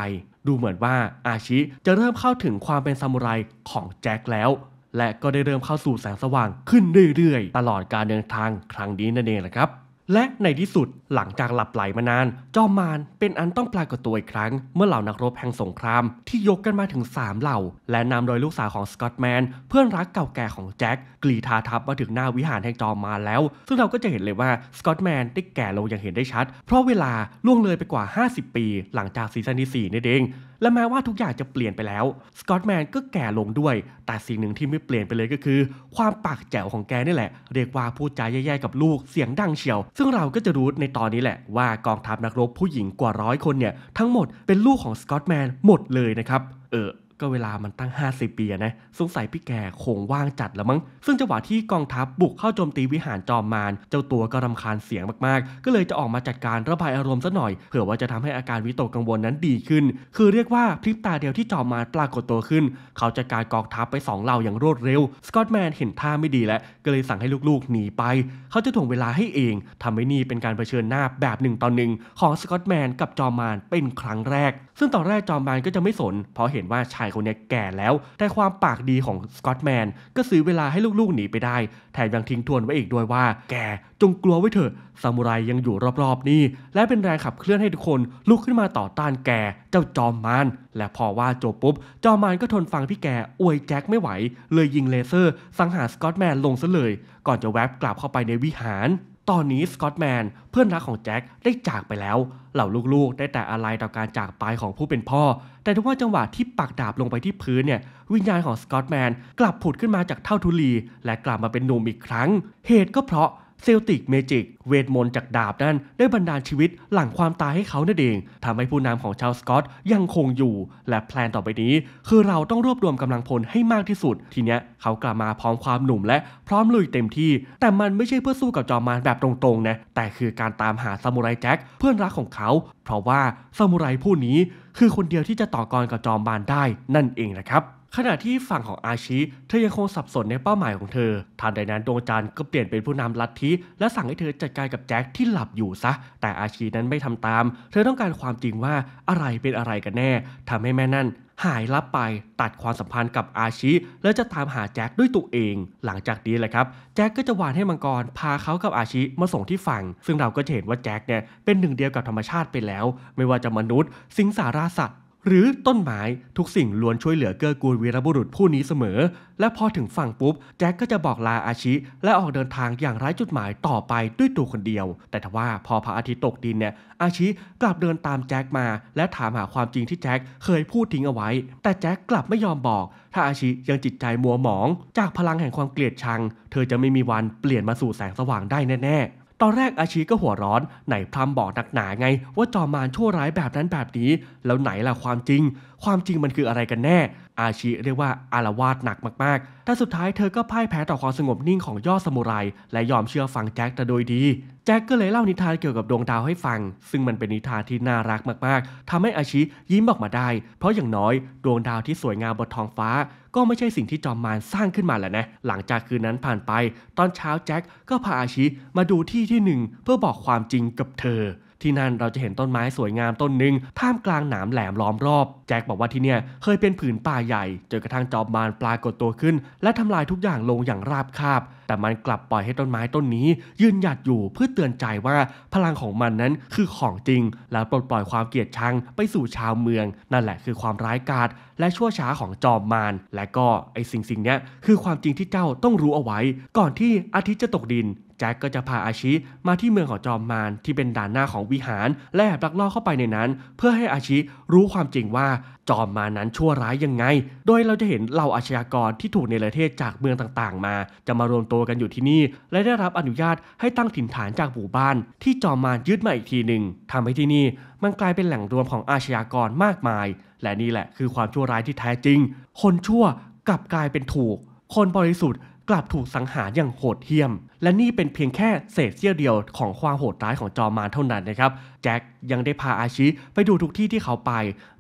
ดูเหมือนว่าอาชิจะเริ่มเข้าถึงความเป็นซามูไรของแจ็คแล้วและก็ได้เริ่มเข้าสู่แสงสว่างขึ้นเรื่อยๆ ตลอดการเดินทางครั้งนี้นั่นเองแหละครับ และในที่สุดหลังจากหลับไหลมานาน จอมมารเป็นอันต้องปรากฏตัวอีกครั้ง เมื่อเหล่านักรบแห่งสงครามที่ยกกันมาถึง 3 เหล่า และนำโดยลูกสาวของสกอตแมน เพื่อนรักเก่าแก่ของแจ็คกลีธาทับมาถึงหน้าวิหารแห่งจอมมารแล้ว ซึ่งเราก็จะเห็นเลยว่าสกอตแมนได้แก่ลงอย่างเห็นได้ชัด เพราะเวลาล่วงเลยไปกว่า 50 ปีหลังจากซีซั่นที่4นี่เองและแม้ว่าทุกอย่างจะเปลี่ยนไปแล้ว สกอตแมนก็แก่ลงด้วย แต่สิ่งหนึ่งที่ไม่เปลี่ยนไปเลยก็คือ ความปากแจ๋วของแกนี่แหละ เรียกว่าพูดจาแย่ๆกับลูกเสียงดังเฉียว ซึ่งเราก็จะรู้ในตอนนี้แหละว่ากองทัพนักรบผู้หญิงกว่าร้อยคนเนี่ยทั้งหมดเป็นลูกของสกอตแมนหมดเลยนะครับ เออก็เวลามันตั้ง 50 ปีนะสงสัยพี่แกคงว่างจัดแล้วมั้ง ซึ่งจังหวะที่กองทัพบุกเข้าโจมตีวิหารจอมมารเจ้าตัวก็รำคาญเสียงมากๆ ก็เลยจะออกมาจัดการระบายอารมณ์ซะหน่อย เผื่อว่าจะทำให้อาการวิตกกังวลนั้นดีขึ้น คือเรียกว่าพริบตาเดียวที่จอมมารปรากฏตัวขึ้น เขาจัดการกองทัพไป 2เหล่าอย่างรวดเร็วสกอตแมนเห็นท่าไม่ดีแล้วก็เลยสั่งให้ลูกๆหนีไป เขาจะถ่วงเวลาให้เองทำให้นี่เป็นการเผชิญหน้าแบบหนึ่งต่อหนึ่งของสกอตแมนกับจอมมารเป็นครั้งแรกซึ่งตอนแรกจอมบานก็จะไม่สนเพราะเห็นว่าชายคนนี้แก่แล้ว แต่ความปากดีของสกอตแมนก็ซื้อเวลาให้ลูกๆหนีไปได้ แถมยังทิ้งทวนไว้อีกด้วยว่าแกจงกลัวไว้เถอะซามูไรยังอยู่รอบๆ นี่และเป็นแรงขับเคลื่อนให้ทุกคนลุกขึ้นมาต่อต้านแกเจ้าจอมมานและพอว่าจบปุ๊บจอมมานก็ทนฟังพี่แกอวยแจ็คไม่ไหวเลยยิงเลเซอร์สังหารสกอตแมนลงซะเลย ก่อนจะแวบกลับเข้าไปในวิหารตอนนี้สกอตแมน เพื่อนรักของแจ็คได้จากไปแล้ว เหล่าลูกๆ ได้แต่อะไรต่อการจากไปของผู้เป็นพ่อ แต่ทว่าจังหวะที่ปักดาบลงไปที่พื้นเนี่ยวิญญาณของสกอตแมนกลับผุดขึ้นมาจากเท่าทุลีและกลับมาเป็นหนุ่มอีกครั้ง เหตุก็เพราะเซลติกเมจิกเวทมนต์จากดาบนั้นได้บันดาลชีวิตหลังความตายให้เขานั่นเอง ทำให้ผู้นำของชาวสกอตยังคงอยู่ และแพลนต่อไปนี้คือเราต้องรวบรวมกำลังพลให้มากที่สุด ทีเนี้ยเขากลับมาพร้อมความหนุ่มและพร้อมลุยเต็มที่ แต่มันไม่ใช่เพื่อสู้กับจอมมารแบบตรงๆนะแต่คือการตามหาซามูไรแจ็คเพื่อนรักของเขา เพราะว่าซามูไรผู้นี้ คือคนเดียวที่จะต่อกรกับจอมมารได้ นั่นเองนะครับขณะที่ฝั่งของอาชิ เธอยังคงสับสนในเป้าหมายของเธอทันใดนั้นดวงจันทร์ก็เปลี่ยนเป็นผู้นำลัทธิและสั่งให้เธอจัดการกับแจ็คที่หลับอยู่ซะแต่อาชีนั้นไม่ทำตาม เธอต้องการความจริงว่าอะไรเป็นอะไรกันแน่ทำให้แม่นั่น หายลับไป ตัดความสัมพันธ์กับอาชิและจะตามหาแจ็คด้วยตัวเองหลังจากนี้แหละครับแจ็คก็จะหวานให้มังกรพาเขากับอาชิมาส่งที่ฝั่งซึ่งเราก็เห็นว่าแจ็คเนี่ยเป็นหนึ่งเดียวกับธรรมชาติไปแล้วไม่ว่าจะมนุษย์ สิงสาราสัตว์หรือต้นไม้ทุกสิ่งล้วนช่วยเหลือเกื้อกูลวีรบุรุษผู้นี้เสมอ และพอถึงฝั่งปุ๊บ แจ็คก็จะบอกลาอาชิ และออกเดินทางอย่างไร้จุดหมายต่อไปด้วยตัวคนเดียว แต่ทว่าพอพระอาทิตย์ตกดินเนี่ยอาชิกลับเดินตามแจ็คมาและถามหาความจริงที่แจ็คเคยพูดทิ้งเอาไว้ แต่แจ็คกลับไม่ยอมบอก ถ้าอาชิยังจิตใจมัวหมอง จากพลังแห่งความเกลียดชัง เธอจะไม่มีวันเปลี่ยนมาสู่แสงสว่างได้แน่ๆตอนแรกอาชีก็หัวร้อน ไหนพรำบอกหนักหนาไงว่าจอมานชั่วร้ายแบบนั้นแบบนี้ แล้วไหนล่ะความจริง ความจริงมันคืออะไรกันแน่ อาชีเรียกว่าอารวาสหนักมากๆ แต่สุดท้ายเธอก็พ่ายแพ้ต่อความสงบนิ่งของยอดสมุไรและยอมเชื่อฟังแจ็คแต่โดยดี แจ็คก็เลยเล่านิทานเกี่ยวกับดวงดาวให้ฟัง ซึ่งมันเป็นนิทานที่น่ารักมาก ๆ ทำให้อาชียิ้มออกมาได้ เพราะอย่างน้อยดวงดาวที่สวยงามบนท้องฟ้าก็ไม่ใช่สิ่งที่จอมมารสร้างขึ้นมาแหละนะ หลังจากคืนนั้นผ่านไป ตอนเช้าแจ็คก็พาอาชีมาดูที่ที่หนึ่งเพื่อบอกความจริงกับเธอที่นั่นเราจะเห็นต้นไม้สวยงามต้นหนึ่งท่ามกลางหนามแหลมล้อมรอบ แจ็คบอกว่าที่เนี่ยเคยเป็นผืนป่าใหญ่จนกระทั่งจอบมารปรากฏตัวขึ้น และทำลายทุกอย่างลงอย่างราบคาบแต่มันกลับปล่อยให้ต้นไม้ต้นนี้ยืนหยัดอยู่เพื่อเตือนใจว่าพลังของมันนั้นคือของจริงและปลดปล่อยความเกลียดชังไปสู่ชาวเมือง นั่นแหละคือความร้ายกาจและชั่วช้าของจอมมารและก็ไอสิ่งสิ่งนี้คือความจริงที่เจ้าต้องรู้เอาไว้ ก่อนที่อาทิตย์จะตกดินจ็คก็จะพาอาชิ มาที่เมืองของจอมมารที่เป็นด่านหน้าของวิหาร และแอบลักลอบเข้าไปในนั้น เพื่อให้อาชิรู้ความจริงว่าจอมมานั้นชั่วร้ายยังไง โดยเราจะเห็นเหล่าอาชญากรที่ถูกในประเทศจากเมืองต่าง ๆ มา จะมารวมตัวกันอยู่ที่นี่ และได้รับอนุญาตให้ตั้งถิ่นฐานจากหมู่บ้าน ที่จอมมารยึดมาอีกทีหนึ่งทำให้ที่นี่มันกลายเป็นแหล่งรวมของอาชญากรมากมาย และนี่แหละคือความชั่วร้ายที่แท้จริง คนชั่วกลับกลายเป็นถูก คนบริสุทธิ์กลับถูกสังหารอย่างโหดเหี้ยม และนี่เป็นเพียงแค่เศษเสี้ยวเดียว ของความโหดร้ายของจอมมานเท่านั้นนะครับแจ็คยังได้พาอาชิไปดูทุกที่ที่เขาไป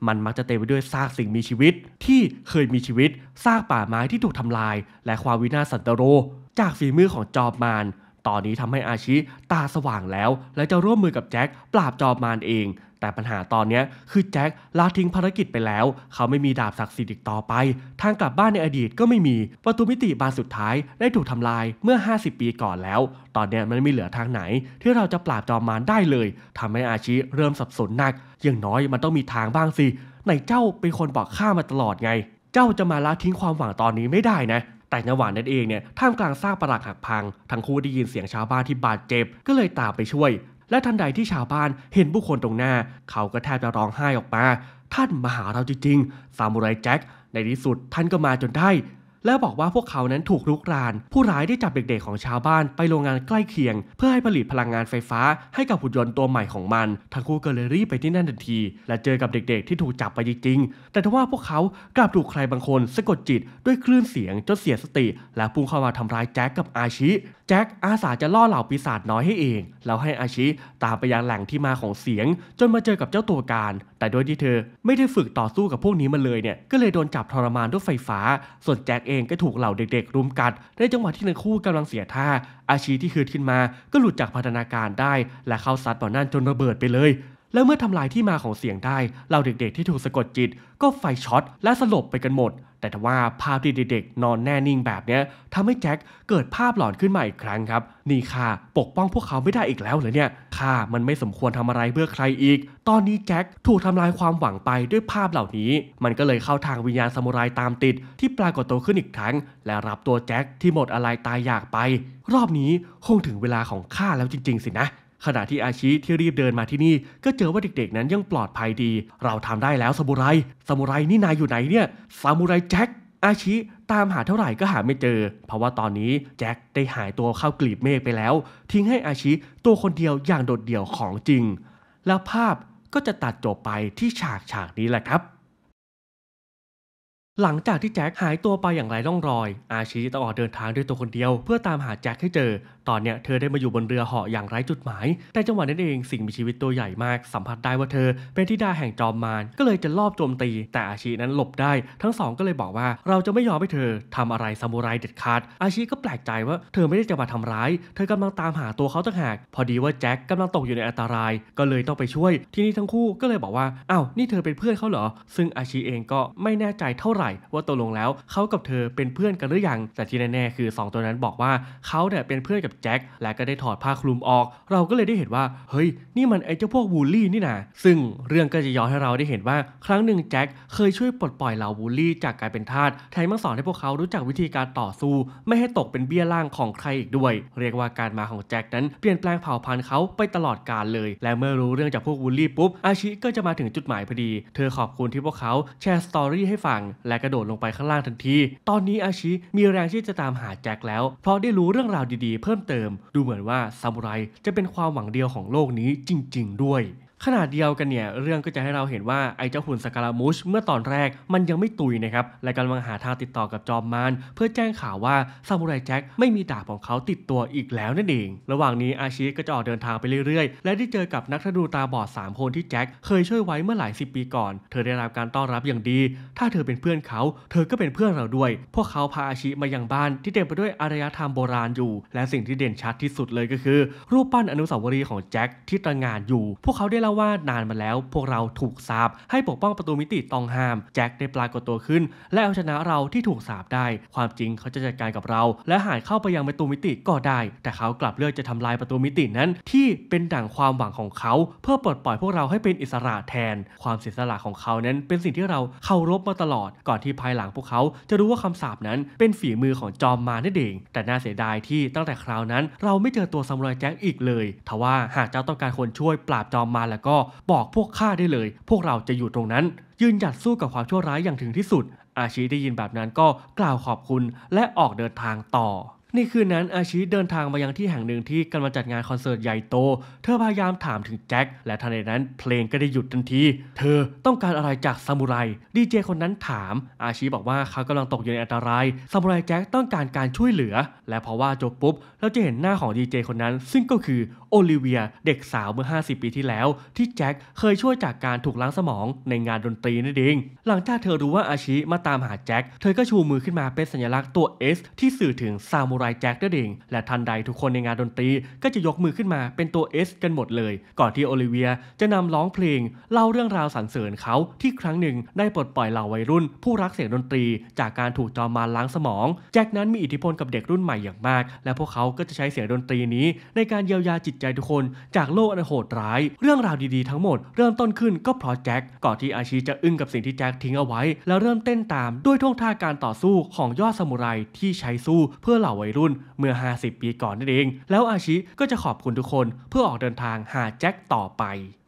มันมักจะเต็มไปด้วยซากสิ่งมีชีวิตที่เคยมีชีวิตซากป่าไม้ที่ถูกทำลาย และความวินาศสันตโร จากฝีมือของจอมมานตอนนี้ทำให้อาชิตาสว่างแล้วและจะร่วมมือกับแจ็คปราบจอมมานเองแต่ปัญหาตอนนี้คือแจ็คลาทิ้งภารกิจไปแล้ว เขาไม่มีดาบศักดิ์สิทธิ์อีกต่อไป ทางกลับบ้านในอดีตก็ไม่มีประตูมิติบานสุดท้ายได้ถูกทำลายเมื่อ 50 ปีก่อนแล้ว ตอนนี้มันไม่เหลือทางไหน ที่เราจะปราบจอมมารได้เลยทำให้อาชีเริ่มสับสนหนักอย่างน้อยมันต้องมีทางบ้างสิไหนเจ้าเป็นคนบอกข้ามาตลอดไง เจ้าจะมาละทิ้งความหวังตอนนี้ไม่ได้นะ แต่จังหวะนั้นเองเนี่ยท่ามกลางซากปรักหักพัง ทั้งคู่ได้ยินเสียงชาวบ้านที่บาดเจ็บก็เลยตามไปช่วยและทันใดที่ชาวบ้านเห็นผู้คนตรงหน้า เขาก็แทบจะร้องไห้ออกมา ท่านมาหาเราจริงๆ ซามูไรแจ็ค ในที่สุดท่านก็มาจนได้ แล้วบอกว่าพวกเขานั้นถูกลุกราน ผู้ร้ายได้จับเด็ก ๆ ของชาวบ้านไปโรงงานใกล้เคียงเพื่อให้ผลิตพลังงานไฟฟ้าให้กับหุ่นยนต์ตัวใหม่ของมันทั้งคู่ก็เลยรีบไปที่นั่นทันที และเจอกับเด็กๆ ที่ถูกจับไปจริงๆ แต่ทว่าพวกเขากลับถูกใครบางคนสะกดจิตด้วยคลื่นเสียงจนเสียสติ และพุ่งเข้ามาทำร้ายแจ็คกับอาชิแจ็คอาสาจะล่อเหล่าปีศาจน้อยให้เอง แล้วให้อาชิตามไปยังแหล่งที่มาของเสียง จนมาเจอกับเจ้าตัวการ แต่โดยที่เธอไม่ได้ฝึกต่อสู้กับพวกนี้มาเลยเนี่ยก็เลยโดนจับทรมานด้วยไฟฟ้า ส่วนแจ็คเองก็ถูกเหล่าเด็กๆรุมกัดในจังหวะที่ทั้งคู่กำลังเสียท่า อาชีที่คืดขึ้นมาก็หลุดจากพัฒนาการได้ และเข้าซัดบ่อนั่นจนระเบิดไปเลยแล้วเมื่อทำลายที่มาของเสียงได้ เราเด็กๆ ที่ถูกสะกดจิตก็ไฟช็อตและสลบไปกันหมด แต่ทว่าภาพที่เด็กๆ นอนแน่นิ่งแบบนี้ทำให้แจ็คเกิดภาพหลอนขึ้นมาอีกครั้งครับ นี่ค่ะปกป้องพวกเขาไม่ได้อีกแล้วเหรอเนี่ยค่ามันไม่สมควรทำอะไรเพื่อใครอีก ตอนนี้แจ็คถูกทำลายความหวังไปด้วยภาพเหล่านี้ มันก็เลยเข้าทางวิญญาณซามูไรตามติด ที่ปรากฏตัวขึ้นอีกครั้ง และรับตัวแจ็คที่หมดอะไรตายอยากไป รอบนี้คงถึงเวลาของข้าแล้วจริงๆ สินะขณะที่อาชีที่รีบเดินมาที่นี่ ก็เจอว่าเด็กๆนั้นยังปลอดภัยดี เราทำได้แล้วซามูไรซามูไรนี่นายอยู่ไหนเนี่ยซามูไรแจ็คอาชิตามหาเท่าไหร่ก็หาไม่เจอ เพราะว่าตอนนี้ แจ็คได้หายตัวเข้ากลีบเมฆไปแล้ว ทิ้งให้อาชิตัวคนเดียวอย่างโดดเดี่ยวของจริง แล้วภาพก็จะตัดจบไปที่ฉากฉากนี้แหละครับหลังจากที่แจ็คหายตัวไปอย่างไร้ร่องรอย อาชีต้องออกเดินทางด้วยตัวคนเดียวเพื่อตามหาแจ็คให้เจอ ตอนเนี้ยเธอได้มาอยู่บนเรือเหาะอย่างไร้จุดหมาย แต่จังหวะนั้นเองสิ่งมีชีวิตตัวใหญ่มากสัมผัสได้ว่าเธอเป็นทิดาแห่งจอมมารก็เลยจะลอบโจมตี แต่อาชีนั้นหลบได้ ทั้งสองก็เลยบอกว่าเราจะไม่ยอมให้เธอทำอะไรซามูไรเด็ดขาด อาชีก็แปลกใจว่าเธอไม่ได้จะมาทำร้ายเธอกำลังตามหาตัวเขาตั้งหากพอดีว่าแจ็คกำลังตกอยู่ในอันตรายก็เลยต้องไปช่วย ทีนี้ทั้งคู่ก็เลยบอกว่าอ้าวนี่เธอเป็นเพื่อนเขาเหรอ ซึ่งอาชีเองก็ไม่แน่ใจเท่าไไหร่ว่าตกลงแล้วเขากับเธอเป็นเพื่อนกันหรือยังแต่ที่แน่ๆคือ 2 ตัวนั้นบอกว่าเขาเนี่ยเป็นเพื่อนกับแจ็คและก็ได้ถอดผ้าคลุมออก เราก็เลยได้เห็นว่าเฮ้ยนี่มันไอ้เจ้าพวกบูลลี่นี่นะซึ่งเรื่องก็จะย้อนให้เราได้เห็นว่า ครั้งหนึ่งแจ็คเคยช่วยปลดปล่อยเหล่าบูลลี่จากการเป็นทาสแถมยังสอนให้พวกเขารู้จักวิธีการต่อสู้ไม่ให้ตกเป็นเบี้ยล่างของใครอีกด้วย เรียกว่าการมาของแจ็คนั้นเปลี่ยนแปลงเผ่าพันธุ์เขาไปตลอดกาลเลย และเมื่อรู้เรื่องจากพวกบูลลี่ปุ๊บอาชิก็จะมาถึงจุดหมายพอดี เธอขอบคุณที่พวกเขาแชร์สตอรี่ให้ฟังแลและกระโดดลงไปข้างล่างทันที ตอนนี้อาชิมีแรงที่จะตามหาแจ็คแล้ว เพราะได้รู้เรื่องราวดีๆเพิ่มเติม ดูเหมือนว่าซามูไรจะเป็นความหวังเดียวของโลกนี้จริงๆด้วยขนาดเดียวกันเนี่ยเรื่องก็จะให้เราเห็นว่าไอ้เจ้าหุ่นสการามูชเมื่อตอนแรกมันยังไม่ตุยนะครับ และกำลังหาทางติดต่อกับจอมมารเพื่อแจ้งข่าวว่าซามูไรแจ็คไม่มีดาบของเขาติดตัวอีกแล้วนั่นเองระหว่างนี้อาชีก็จะออกเดินทางไปเรื่อยๆ และได้เจอกับนักธนูตาบอด 3 คนที่แจ็คเคยช่วยไว้เมื่อหลายสิบปีก่อนเธอได้รับการต้อนรับอย่างดี ถ้าเธอเป็นเพื่อนเขา เธอก็เป็นเพื่อนเราด้วย พวกเขาพาอาชีมายังบ้านที่เต็มไปด้วยอารยธรรมโบราณอยู่ และสิ่งที่เด่นชัดที่สุดเลยก็คือ รูปปั้นอนุสาวรีย์ของแจ็คที่ตระงานอยู่พวกเขาได้เล่าว่านานมาแล้วพวกเราถูกสาบให้ปกป้องประตูมิติตองฮามแจ็คได้ปรากฏตัวขึ้น และเอาชนะเราที่ถูกสาบได้ ความจริงเขาจะจัดการกับเรา และหายเข้าไปยังประตูมิติก็ได้ แต่เขากลับเลือกจะทำลายประตูมิตินั้น ที่เป็นดั่งความหวังของเขา เพื่อปลดปล่อยพวกเราให้เป็นอิสระแทน ความเสียสละของเขานั้นเป็นสิ่งที่เราเคารพมาตลอด ก่อนที่ภายหลังพวกเขาจะรู้ว่าคำสาบนั้น เป็นฝีมือของจอมมานั่นเอง แต่น่าเสียดายที่ตั้งแต่คราวนั้น เราไม่เจอตัวซามูไรแจ็คอีกเลยทว่าหากเจ้าต้องการคนช่วย ปราบจอมมาแล้วก็บอกพวกข้าได้เลยพวกเราจะอยู่ตรงนั้นยืนหยัดสู้กับความชั่วร้ายอย่างถึงที่สุด อาชีได้ยินแบบนั้นก็กล่าวขอบคุณและออกเดินทางต่อ ในคืนนั้นอาชีเดินทางมายังที่แห่งหนึ่งที่กำลังจัดงานคอนเสิร์ตใหญ่โต เธอพยายามถามถึงแจ็คและทันใดนั้นเพลงก็ได้หยุดทันทีเธอต้องการอะไรจากซามูไรดีเจคนนั้นถาม อาชีบอกว่าเขากำลังตกอยู่ในอันตรายซามูไรแจ็คต้องการการช่วยเหลือ และเพราะว่าจบปุ๊บราจะเห็นหน้าของดีเจคนนั้น ซึ่งก็คือโอลิเวียเด็กสาวเมื่อ50 ปีที่แล้ว ที่แจ็คเคยช่วยจากการถูกล้างสมองในงานดนตรีนั่นเองหลังจากเธอรู้ว่าอาชีมาตามหาแจ็คเธอก็ชูมือขึ้นมาเป็นสัญลักษณ์ตัว S ที่สื่อถึงซามูไรแจ็คนั่นเองและทันใดทุกคนในงานดนตรีก็จะยกมือขึ้นมาเป็นตัว S กันหมดเลย ก่อนที่โอลิเวียจะนำร้องเพลงเล่าเรื่องราวสรรเสริญเขาที่ครั้งหนึ่งได้ปลดปล่อยเหล่าวัยรุ่น ผู้รักเสียงดนตรี จากการถูกจอมมารล้างสมอง แจ็คนั้นมีอิทธิพลกับเด็กรุ่นใหม่อย่างมาก และพวกเขาก็จะใช้เสียงดนตรีนี้ในการเยียวยาจิตใจทุกคนจากโลกอันโหดร้าย เรื่องราวดีๆ ทั้งหมดเริ่มต้นขึ้นก็เพราะแจ็คก่อนที่อาชีจะอึ้งกับสิ่งที่แจ็คทิ้งเอาไว้แล้วเริ่มเต้นตามด้วยท่วงท่าการต่อสู้ของยอดสมุไรที่ใช้สู้เพื่อเหล่าวัยรุ่นเมื่อ 50 ปีก่อนนั่นเอง แล้วอาชีก็จะขอบคุณทุกคนเพื่อออกเดินทางหาแจ็คต่อไป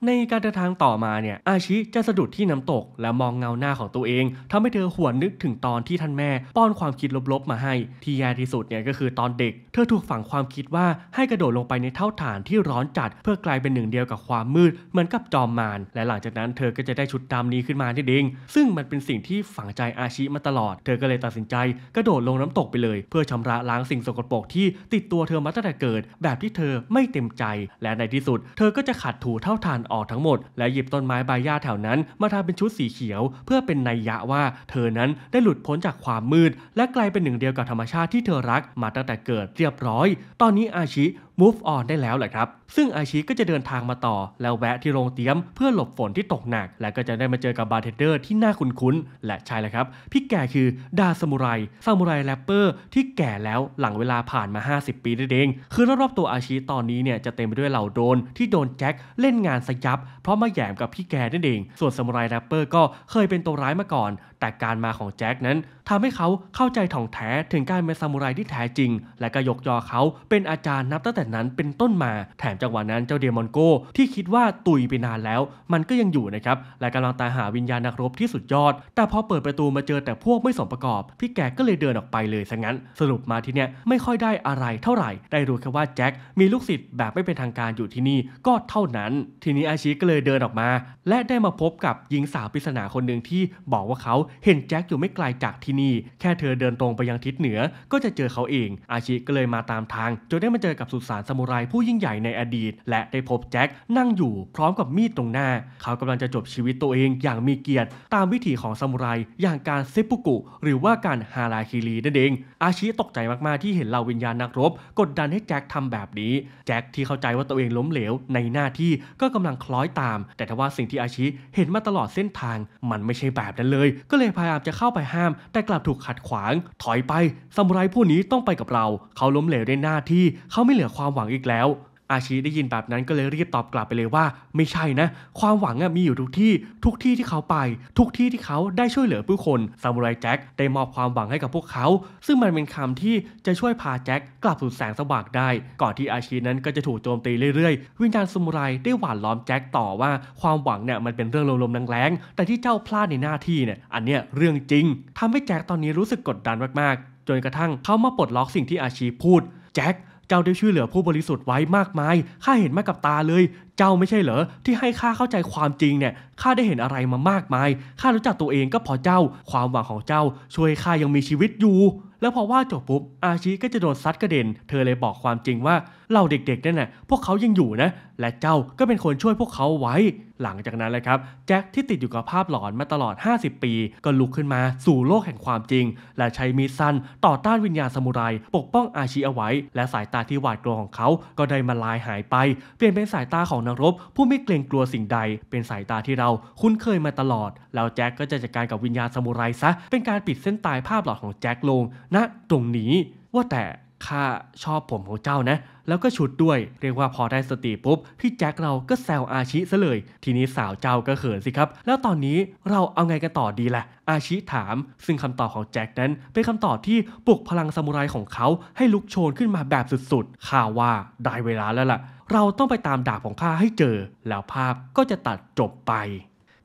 ในการเดินทางต่อมาเนี่ยอาชิจะสะดุดที่น้ำตกและมองเงาหน้าของตัวเอง ทำให้เธอหวนนึกถึงตอนที่ท่านแม่ ป้อนความคิดลบๆมาให้ ที่แย่ที่สุดเนี่ยก็คือตอนเด็ก เธอถูกฝังความคิดว่าให้กระโดดลงไปในเท่าฐานที่ร้อนจัดเพื่อกลายเป็นหนึ่งเดียวกับความมืดเหมือนกับจอมมารและหลังจากนั้นเธอก็จะได้ชุดดานี้ขึ้นมาที่เด้งซึ่งมันเป็นสิ่งที่ฝังใจอาชิมาตลอด เธอก็เลยตัดสินใจกระโดดลงน้ำตกไปเลย เพื่อชำระล้างสิ่งสกปรกที่ ติดตัวเธอมาตั้งแต่เกิดแบบที่เธอไม่เต็มใจและในที่สุด เธอก็จะขัดถูเท่าฐานออกทั้งหมดและหยิบต้นไม้ใบหญ้าแถวนั้น มาทำเป็นชุดสีเขียว เพื่อเป็นนัยยะว่าเธอนั้นได้หลุดพ้นจากความมืด และกลายเป็นหนึ่งเดียวกับธรรมชาติที่เธอรักมาตั้งแต่เกิดเรียบร้อย ตอนนี้อาชิ move on ได้แล้วแหละครับ ซึ่งอาชีก็จะเดินทางมาต่อแล้วแวะที่โรงเตี๊ยมเพื่อหลบฝนที่ตกหนัก และก็จะได้มาเจอกับบาร์เทนเดอร์ที่น่าคุ้นๆและใช่แล้วครับ พี่แก่คือดาซมุไรซามูไรแรปเปอร์ที่แก่แล้วหลังเวลาผ่านมา 50 ปีนั่นเองคือรอบๆตัวอาชีตอนนี้เนี่ย จะเต็มไปด้วยเหล่าโดนที่โดนแจ็คเล่นงานสยับเพราะมาแย่มกับพี่แก่นั่นเอง ส่วนซามูไรแรปเปอร์ก็เคยเป็นตัวร้ายมาก่อนแต่การมาของแจ็คนั้นทำให้เขาเข้าใจถ่องแท้ถึงการเป็นซามูไรที่แท้จริง และก็ยกยอ เขาเป็นอาจารย์นับตั้งแต่นั้นเป็นต้นมา แถมจังหวะนั้นเจ้าเดมอนโกที่คิดว่าตุยไปนานแล้ว มันก็ยังอยู่นะครับ และกำลังตามหาวิญญาณนักรบที่สุดยอด แต่พอเปิดประตูมาเจอแต่พวกไม่สมประกอบพี่แกก็เลยเดินออกไปเลยซะงั้น สรุปมาที่เนี้ยไม่ค่อยได้อะไร เท่าไหร่ ได้รู้แค่ว่าแจ็คมีลูกศิษย์แบบไม่เป็นทางการอยู่ที่นี่ก็เท่านั้น ทีนี้อาชีก็เลยเดินออกมา และได้มาพบกับหญิงสาวปริศนาคนหนึ่งที่บอกว่าเขาเห็นแจ็คอยู่ไม่ไกลาจากที่นี่ แค่เธอเดินตรงไปยังทิศเหนือ ก็จะเจอเขาเอง อาชิก็เลยมาตามทางจนได้มาเจอกับสุสานซามูไรผู้ยิ่งใหญ่ในอดีต และได้พบแจ็คนั่งอยู่พร้อมกับมีดตรงหน้า เขากำลังจะจบชีวิตตัวเองอย่างมีเกียรติ ตามวิถีของซามูไรอย่างการเซปุกุ หรือว่าการฮาราคิรีนั่นเอง อาชิตกใจมาก ๆ ที่เห็นเหล่าวิญญาณนักรบ กดดันให้แจ็คทำแบบนี้แจ็คที่เข้าใจว่าตัวเองล้มเหลวในหน้าที่ก็กำลังคล้อยตามแต่ทว่าสิ่งที่อาชิเห็นมาตลอดเส้นทาง มันไม่ใช่แบบนั้นเลย ก็เลยยพยายามจะเข้าไปห้าม แต่กลับถูกขัดขวาง ถอยไปซามูไรผู้นี้ต้องไปกับเรา เขาล้มเหลวในหน้าที่เขาไม่เหลือความหวังอีกแล้วอาชีได้ยินแบบนั้นก็เลยรีบตอบกลับไปเลยว่า ไม่ใช่นะ ความหวังมีอยู่ทุกที่ ทุกที่ที่เขาไป ทุกที่ที่เขาได้ช่วยเหลือผู้คนซามูไรแจ็คได้มอบความหวังให้กับพวกเขาซึ่งมันเป็นคำที่จะช่วยพาแจ็คกลับสู่แสงสว่างได้ก่อนที่อาชีนั้นก็จะถูกโจมตีเรื่อยๆวิญญาณซามูไรได้หว่านล้อมแจ็คต่อว่า ความหวังเนี่ยมันเป็นเรื่องลมๆแรงๆแต่ที่เจ้าพลาดในหน้าที่เนี่ยอันเนี้ยเรื่องจริง ทำให้แจ็คตอนนี้รู้สึกกดดันมากๆจนกระทั่งเขามาปลดล็อกสิ่งที่อาชีพูดแจ็คเจ้าได้ช่วยเหลือผู้บริสุทธิ์ไว้มากมาย ข้าเห็นมากับตาเลย เจ้าไม่ใช่เหรอที่ให้ข้าเข้าใจความจริงเนี่ย ข้าได้เห็นอะไรมามากมาย ข้ารู้จักตัวเองก็พอเจ้า ความหวังของเจ้า ช่วยข้ายังมีชีวิตอยู่ แล้วพอว่าจบปุ๊บ อาชีก็จะโดนซัดกระเด็น เธอเลยบอกความจริงว่าเหล่าเด็กๆนั่นน่ะพวกเขายังอยู่นะ และเจ้าก็เป็นคนช่วยพวกเขาไว้ หลังจากนั้นเลยครับ แจ็คที่ติดอยู่กับภาพหลอนมาตลอด 50 ปี ก็ลุกขึ้นมาสู่โลกแห่งความจริง และใช้มีดสั้นต่อต้านวิญญาณสมุไรปกป้องอาชีเอาไว้ และสายตาที่หวาดกลัวของเขาก็ได้มาลายหายไป เปลี่ยนเป็นสายตาของนรบ ผู้ไม่เกรงกลัวสิ่งใด เป็นสายตาที่เราคุ้นเคยมาตลอด แล้วแจ็คก็จะจัดการกับวิญญาณสมุไรซะ เป็นการปิดเส้นตายภาพหลอนของแจ็คลงณนะตรงนี้ว่าแต่ข้าชอบผมของเจ้านะ แล้วก็ชุดด้วยเรียกว่าพอได้สติปุ๊บ พี่แจ็คเราก็แซวอาชิซะเลย ทีนี้สาวเจ้าก็เขินสิครับ แล้วตอนนี้เราเอาไงกันต่อดีละ่ะ อาชิถาม ซึ่งคำตอบของแจ็คนั้นเป็นคำตอบที่ปลุกพลังซามูไรของเขาให้ลุกโชนขึ้นมาแบบสุดๆข่าวว่า ได้เวลาแล้วละ่ะ เราต้องไปตามดาบของข้าให้เจอ แล้วภาพก็จะตัดจบไป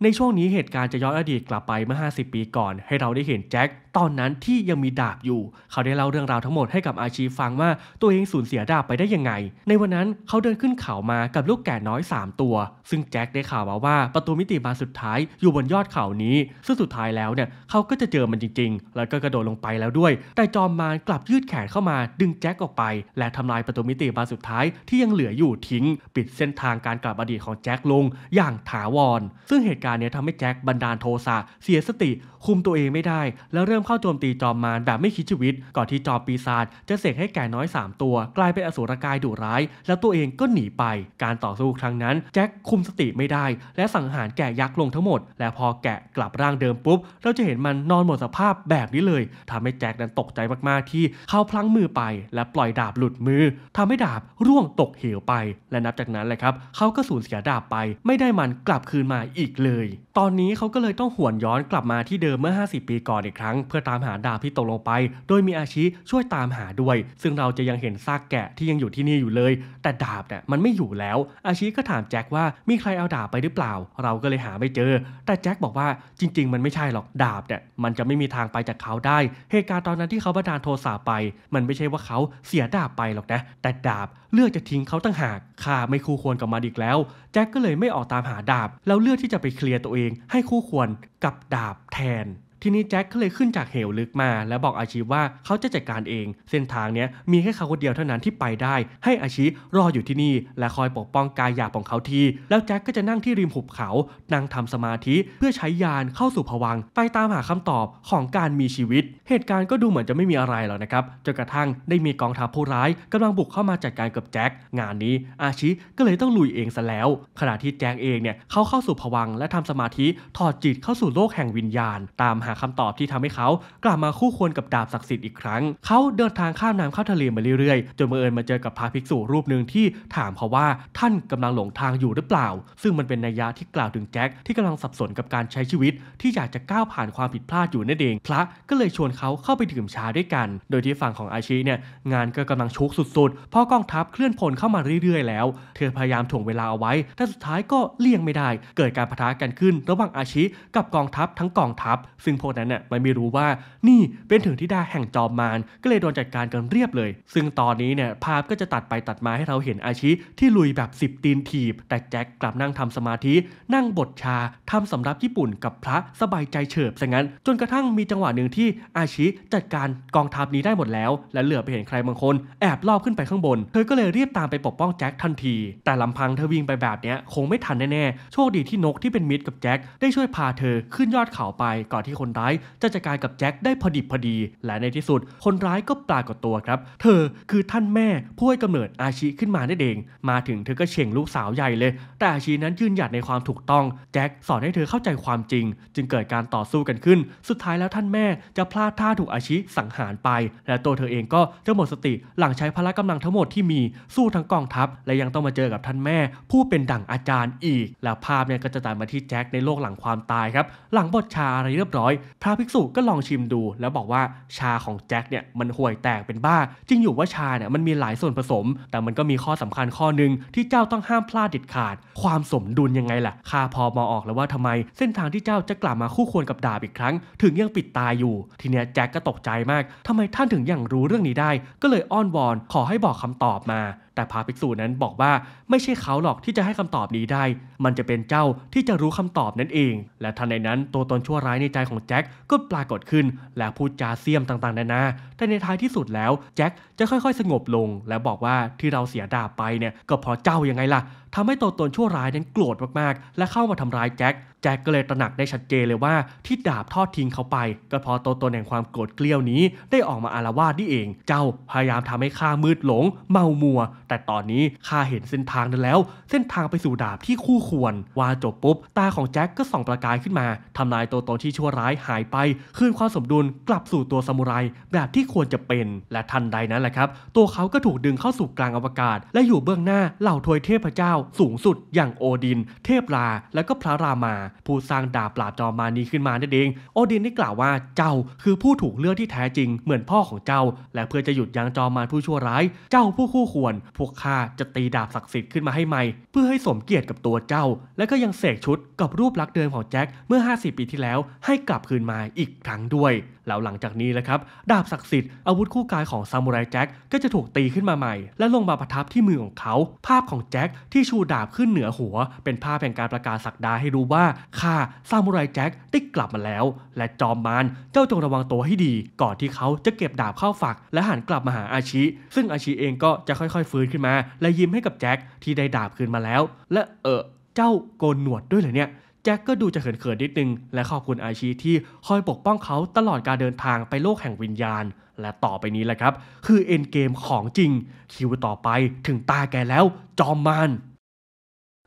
ในช่วงนี้เหตุการณ์จะย้อนอดีตกลับไปเมื่อ 50 ปีก่อน ให้เราได้เห็นแจ็คตอนนั้นที่ยังมีดาบอยู่ เขาได้เล่าเรื่องราวทั้งหมดให้กับอาชีฟังว่า ตัวเองสูญเสียดาบไปได้ยังไง ในวันนั้นเขาเดินขึ้นเขามากับลูกแก่น้อย 3 ตัว ซึ่งแจ็คได้ข่าวมาว่าประตูมิติบานสุดท้ายอยู่บนยอดเขานี้ซึ่งสุดท้ายแล้วเนี่ยเขาก็จะเจอมันจริง ๆ แล้วก็กระโดดลงไปแล้วด้วยแต่จอมมารกลับยืดแขนเข้ามาดึงแจ็คออกไป และทำลายประตูมิติบานสุดท้ายที่ยังเหลืออยู่ทิ้ง ปิดเส้นทางการกลับอดีตของแจ็คลง อย่างถาวรซึ่งเหตุการณ์นี้ทำให้แจ็คบันดาลโทสะเสียสติคุมตัวเองไม่ได้ แล้วเริ่มเข้าโจมตีจอมมารแบบไม่คิดชีวิตก่อนที่จอมปีศาจจะเสกให้แก่น้อย 3 ตัวกลายเป็นอสูรกายดุร้าย แล้วตัวเองก็หนีไป การต่อสู้ครั้งนั้น แจ็คคุมสติไม่ได้ และสังหารแกะยักษ์ลงทั้งหมด และพอแกะกลับร่างเดิมปุ๊บ เราจะเห็นมันนอนหมดสภาพแบบนี้เลย ทำให้แจ็คนั้นตกใจมากๆที่เขาพลั้งมือไป และปล่อยดาบหลุดมือทำให้ดาบร่วงตกเหวไป และนับจากนั้นแหละครับ เขาก็สูญเสียดาบไปไม่ได้มันกลับคืนมาอีกเลย ตอนนี้เขาก็เลยต้องหวนย้อนกลับมาที่เดิิมเมื่อ 50 ปีก่อนอีกครั้ง เพื่อตามหาดาบที่ตกลงไป โดยมีอาชีช่วยตามหาด้วย ซึ่งเราจะยังเห็นซากแกะที่ยังอยู่ที่นี่อยู่เลย แต่ดาบเนี่ยมันไม่อยู่แล้ว อาชีก็ถามแจ็คว่ามีใครเอาดาบไปหรือเปล่า เราก็เลยหาไม่เจอ แต่แจ็คบอกว่าจริง ๆ มันไม่ใช่หรอกดาบเนี่ยมันจะไม่มีทางไปจากเขาได้เหตุการณ์ตอนนั้นที่เขาบันดาลโทสะไป มันไม่ใช่ว่าเขาเสียดาบไปหรอกนะแต่ดาบเลือกจะทิ้งเขาตั้งหากข้าไม่คู่ควรกับมันอีกแล้วแจ็คก็เลยไม่ออกตามหาดาบ แล้วเลือกที่จะไปเคลียร์ตัวเอง ให้คู่ควรกับดาบแทนทีนี้แจ็คก็เลยขึ้นจากเหวลึกมา และบอกอาชีว่าเขาจะจัดการเอง เส้นทางเนี้ยมีแค่เขาคนเดียวเท่านั้นที่ไปได้ ให้อาชีรออยู่ที่นี่และคอยปกป้องกายหยาบของเขาที แล้วแจ็คก็จะนั่งที่ริมหุบเขานั่งทำสมาธิเพื่อใช้ยานเข้าสู่ผวังไปตามหาคำตอบของการมีชีวิต เหตุการณ์ก็ดูเหมือนจะไม่มีอะไรหรอกนะครับจนกระทั่งได้มีกองทัพผู้ร้าย กำลังบุกเข้ามาจัดการกับแจ็คงานนี้อาชีก็เลยต้องลุยเองซะแล้ว ขณะที่แจ็คเองเนี่ยเขาเข้าสู่ผวังและทำสมาธิถอดจิตเข้าสู่โลกแห่งวิญญาณตามหาาคำตอบที่ทำให้เขากลับมาคู่ควรกับดาบศักดิ์สิทธิ์อีกครั้ง เขาเดินทางข้ามน้ำข้ามทะเลมาเรื่อยๆ จนบังเอิญมาเจอกับพระภิกษุรูปหนึ่งที่ถามเขาว่าท่านกำลังหลงทางอยู่หรือเปล่า ซึ่งมันเป็นนัยยะที่กล่าวถึงแจ็คที่กำลังสับสนกับการใช้ชีวิต ที่อยากจะก้าวผ่านความผิดพลาดอยู่นั่นเองพระก็เลยชวนเขาเข้าไปดื่มชาด้วยกัน โดยที่ฝั่งของอาชีเนี่ยงานก็กำลังชุกสุดๆเพราะกองทัพเคลื่อนพลเข้ามาเรื่อยๆแล้วเธอพยายามถ่วงเวลาเอาไว้ แต่สุดท้ายก็เลี่ยงไม่ได้ เกิดการปะทะกันขึ้นระหว่างอาชีกับกองทัพทั้งกองทัพซึ่งพวกนั้นเนี่ยมันไม่รู้ว่านี่เป็นถึงทิดาแห่งจอมมารก็เลยโดนจัดการกันเรียบเลย ซึ่งตอนนี้เนี่ยภาพก็จะตัดไปตัดมาให้เราเห็นอาชีที่ลุยแบบสิบตีนถีบ แต่แจ็คกลับนั่งทำสมาธินั่งบทชาทำสำรับญี่ปุ่นกับพระสบายใจเฉิบซะงั้นจนกระทั่งมีจังหวะหนึ่งที่อาชีจัดการกองทัพนี้ได้หมดแล้ว และเหลือไปเห็นใครบางคนแอบลอบขึ้นไปข้างบน เธอก็เลยเรียบตามไปปกป้องแจ็คทันทีแต่ลำพังเธอวิ่งไปแบบเนี้ยคงไม่ทันแน่ๆโชคดีที่นกที่เป็นมิตรกับแจ็คได้ช่วยพาเธอขึ้นยอดเขาไปก่อนที่คนนร้ายจะจัดการกับแจ็คได้พอดิบพอดีและในที่สุดคนร้ายก็ปรากฏตัวครับ เธอคือท่านแม่ ผู้ให้กำเนิดอาชีขึ้นมาได้เอง มาถึงเธอก็เช่งลูกสาวใหญ่เลย แต่อาชีนั้นยืนหยัดในความถูกต้อง แจ็คสอนให้เธอเข้าใจความจริง จึงเกิดการต่อสู้กันขึ้น สุดท้ายแล้วท่านแม่จะพลาดท่าถูกอาชีสังหารไปและตัวเธอเองก็จะหมดสติ หลังใช้พละกำลังทั้งหมดที่มีสู้ทั้งกองทัพและยังต้องมาเจอกับท่านแม่ ผู้เป็นดั่งอาจารย์อีก แล้วภาพเนี่ยก็จะตามมาที่แจ็คในโลกหลังความตายครับหลังบทชาอะไรเรียบร้อยพระภิกษุก็ลองชิมดูแล้วบอกว่าชาของแจ็คเนี่ย มันห่วยแตกเป็นบ้า จริงอยู่ว่าชาเนี่ยมันมีหลายส่วนผสม แต่มันก็มีข้อสำคัญข้อหนึ่งที่เจ้าต้องห้ามพลาดเด็ดขาด ความสมดุลยังไงล่ะข้าพอมอออกแล้วว่าทำไม เส้นทางที่เจ้าจะกลับมาคู่ควรกับดาบอีกครั้ง ถึงยังปิดตาอยู่ ทีเนี้ยแจ็คก็ตกใจมาก ทำไมท่านถึงยังรู้เรื่องนี้ได้ ก็เลยอ้อนวอนขอให้บอกคำตอบมาแต่พาภิกษุนั้นบอกว่าไม่ใช่เขาหรอกที่จะให้คำตอบนี้ได้ มันจะเป็นเจ้าที่จะรู้คำตอบนั่นเอง และทันใดนั้นตัวตนชั่วร้ายในใจของแจ็คก็ปรากฏขึ้นและพูดจาเสียมต่างๆนานาแต่ในท้ายที่สุดแล้ว แจ็คจะค่อยๆ สงบลงและบอกว่าที่เราเสียดาบไปเนี่ยก็เพราะเจ้ายังไงล่ะ ทำให้ตัวตนชั่วร้ายนั้นโกรธมากๆ และเข้ามาทำร้ายแจ็คแจ็คก็เลยตระหนักได้ชัดเจนเลยว่าที่ดาบทอดทิ้งเขาไปก็เพราะตัวตนแห่งความโกรธเกลี้ยวนี้ ได้ออกมาอารวาสนี่เอง เจ้าพยายามทำให้ข้ามืดหลงเมามัว แต่ตอนนี้ข้าเห็นเส้นทางนั้นแล้ว เส้นทางไปสู่ดาบที่คู่ควร ว่าจบปุ๊บตาของแจ็คก็ส่องประกายขึ้นมาทำลายตัวตนที่ชั่วร้ายหายไปคืนความสมดุลกลับสู่ตัวซามูไรแบบที่ควรจะเป็นและทันใดนั้นแหละนะครับตัวเขาก็ถูกดึงเข้าสู่กลางอวกาศ และอยู่เบื้องหน้าเหล่าทวยเทพเจ้าสูงสุดอย่างโอดิน เทพราและก็พระรามา ผู้สร้างดาบปราบจอมมานีขึ้นมานั่นเอง โอดินได้กล่าวว่าเจ้า คือผู้ถูกเลือกที่แท้จริงเหมือนพ่อของเจ้าและเพื่อจะหยุดยั้งจอมมาผู้ชั่วร้าย เจ้าผู้คู่ควร พวกข้าจะตีดาบศักดิ์สิทธิ์ขึ้นมาให้ใหม่เพื่อให้สมเกียรติกับตัวเจ้า และก็ยังเสกชุดกับรูปลักษณ์เดิมของแจ็คเมื่อ50ปีที่แล้วให้กลับคืนมาอีกครั้งด้วยแล้วหลังจากนี้แหละครับดาบศักดิ์สิทธิ์อาวุธคู่กายของซามูไรแจ็คก็จะถูกตีขึ้นมาใหม่ และลงมาประทับที่มือของเขา ภาพของแจ็คที่ชูดาบขึ้นเหนือหัว เป็นภาพแห่งการประกาศศักดาให้รู้ว่าข้าซามูไรแจ็คได้กลับมาแล้ว และจอมมารเจ้าจงระวังตัวให้ดี ก่อนที่เขาจะเก็บดาบเข้าฝัก และหันกลับมาหาอาชิซึ่งอาชิเองก็จะค่อยๆ ฟื้นขึ้นมา และยิ้มให้กับแจ็คที่ได้ดาบคืนมาแล้วและเออเจ้าโกนหนวดด้วยเหรอเนี่ยแจ็คก็ดูจะเขินๆ นิดนึง และขอบคุณอาชีที่ คอยปกป้องเขาตลอดการเดินทางไปโลกแห่งวิญญาณ และต่อไปนี้แหละครับ คือเอ็นเกมของจริง คิวต่อไปถึงตาแกแล้วจอมมาน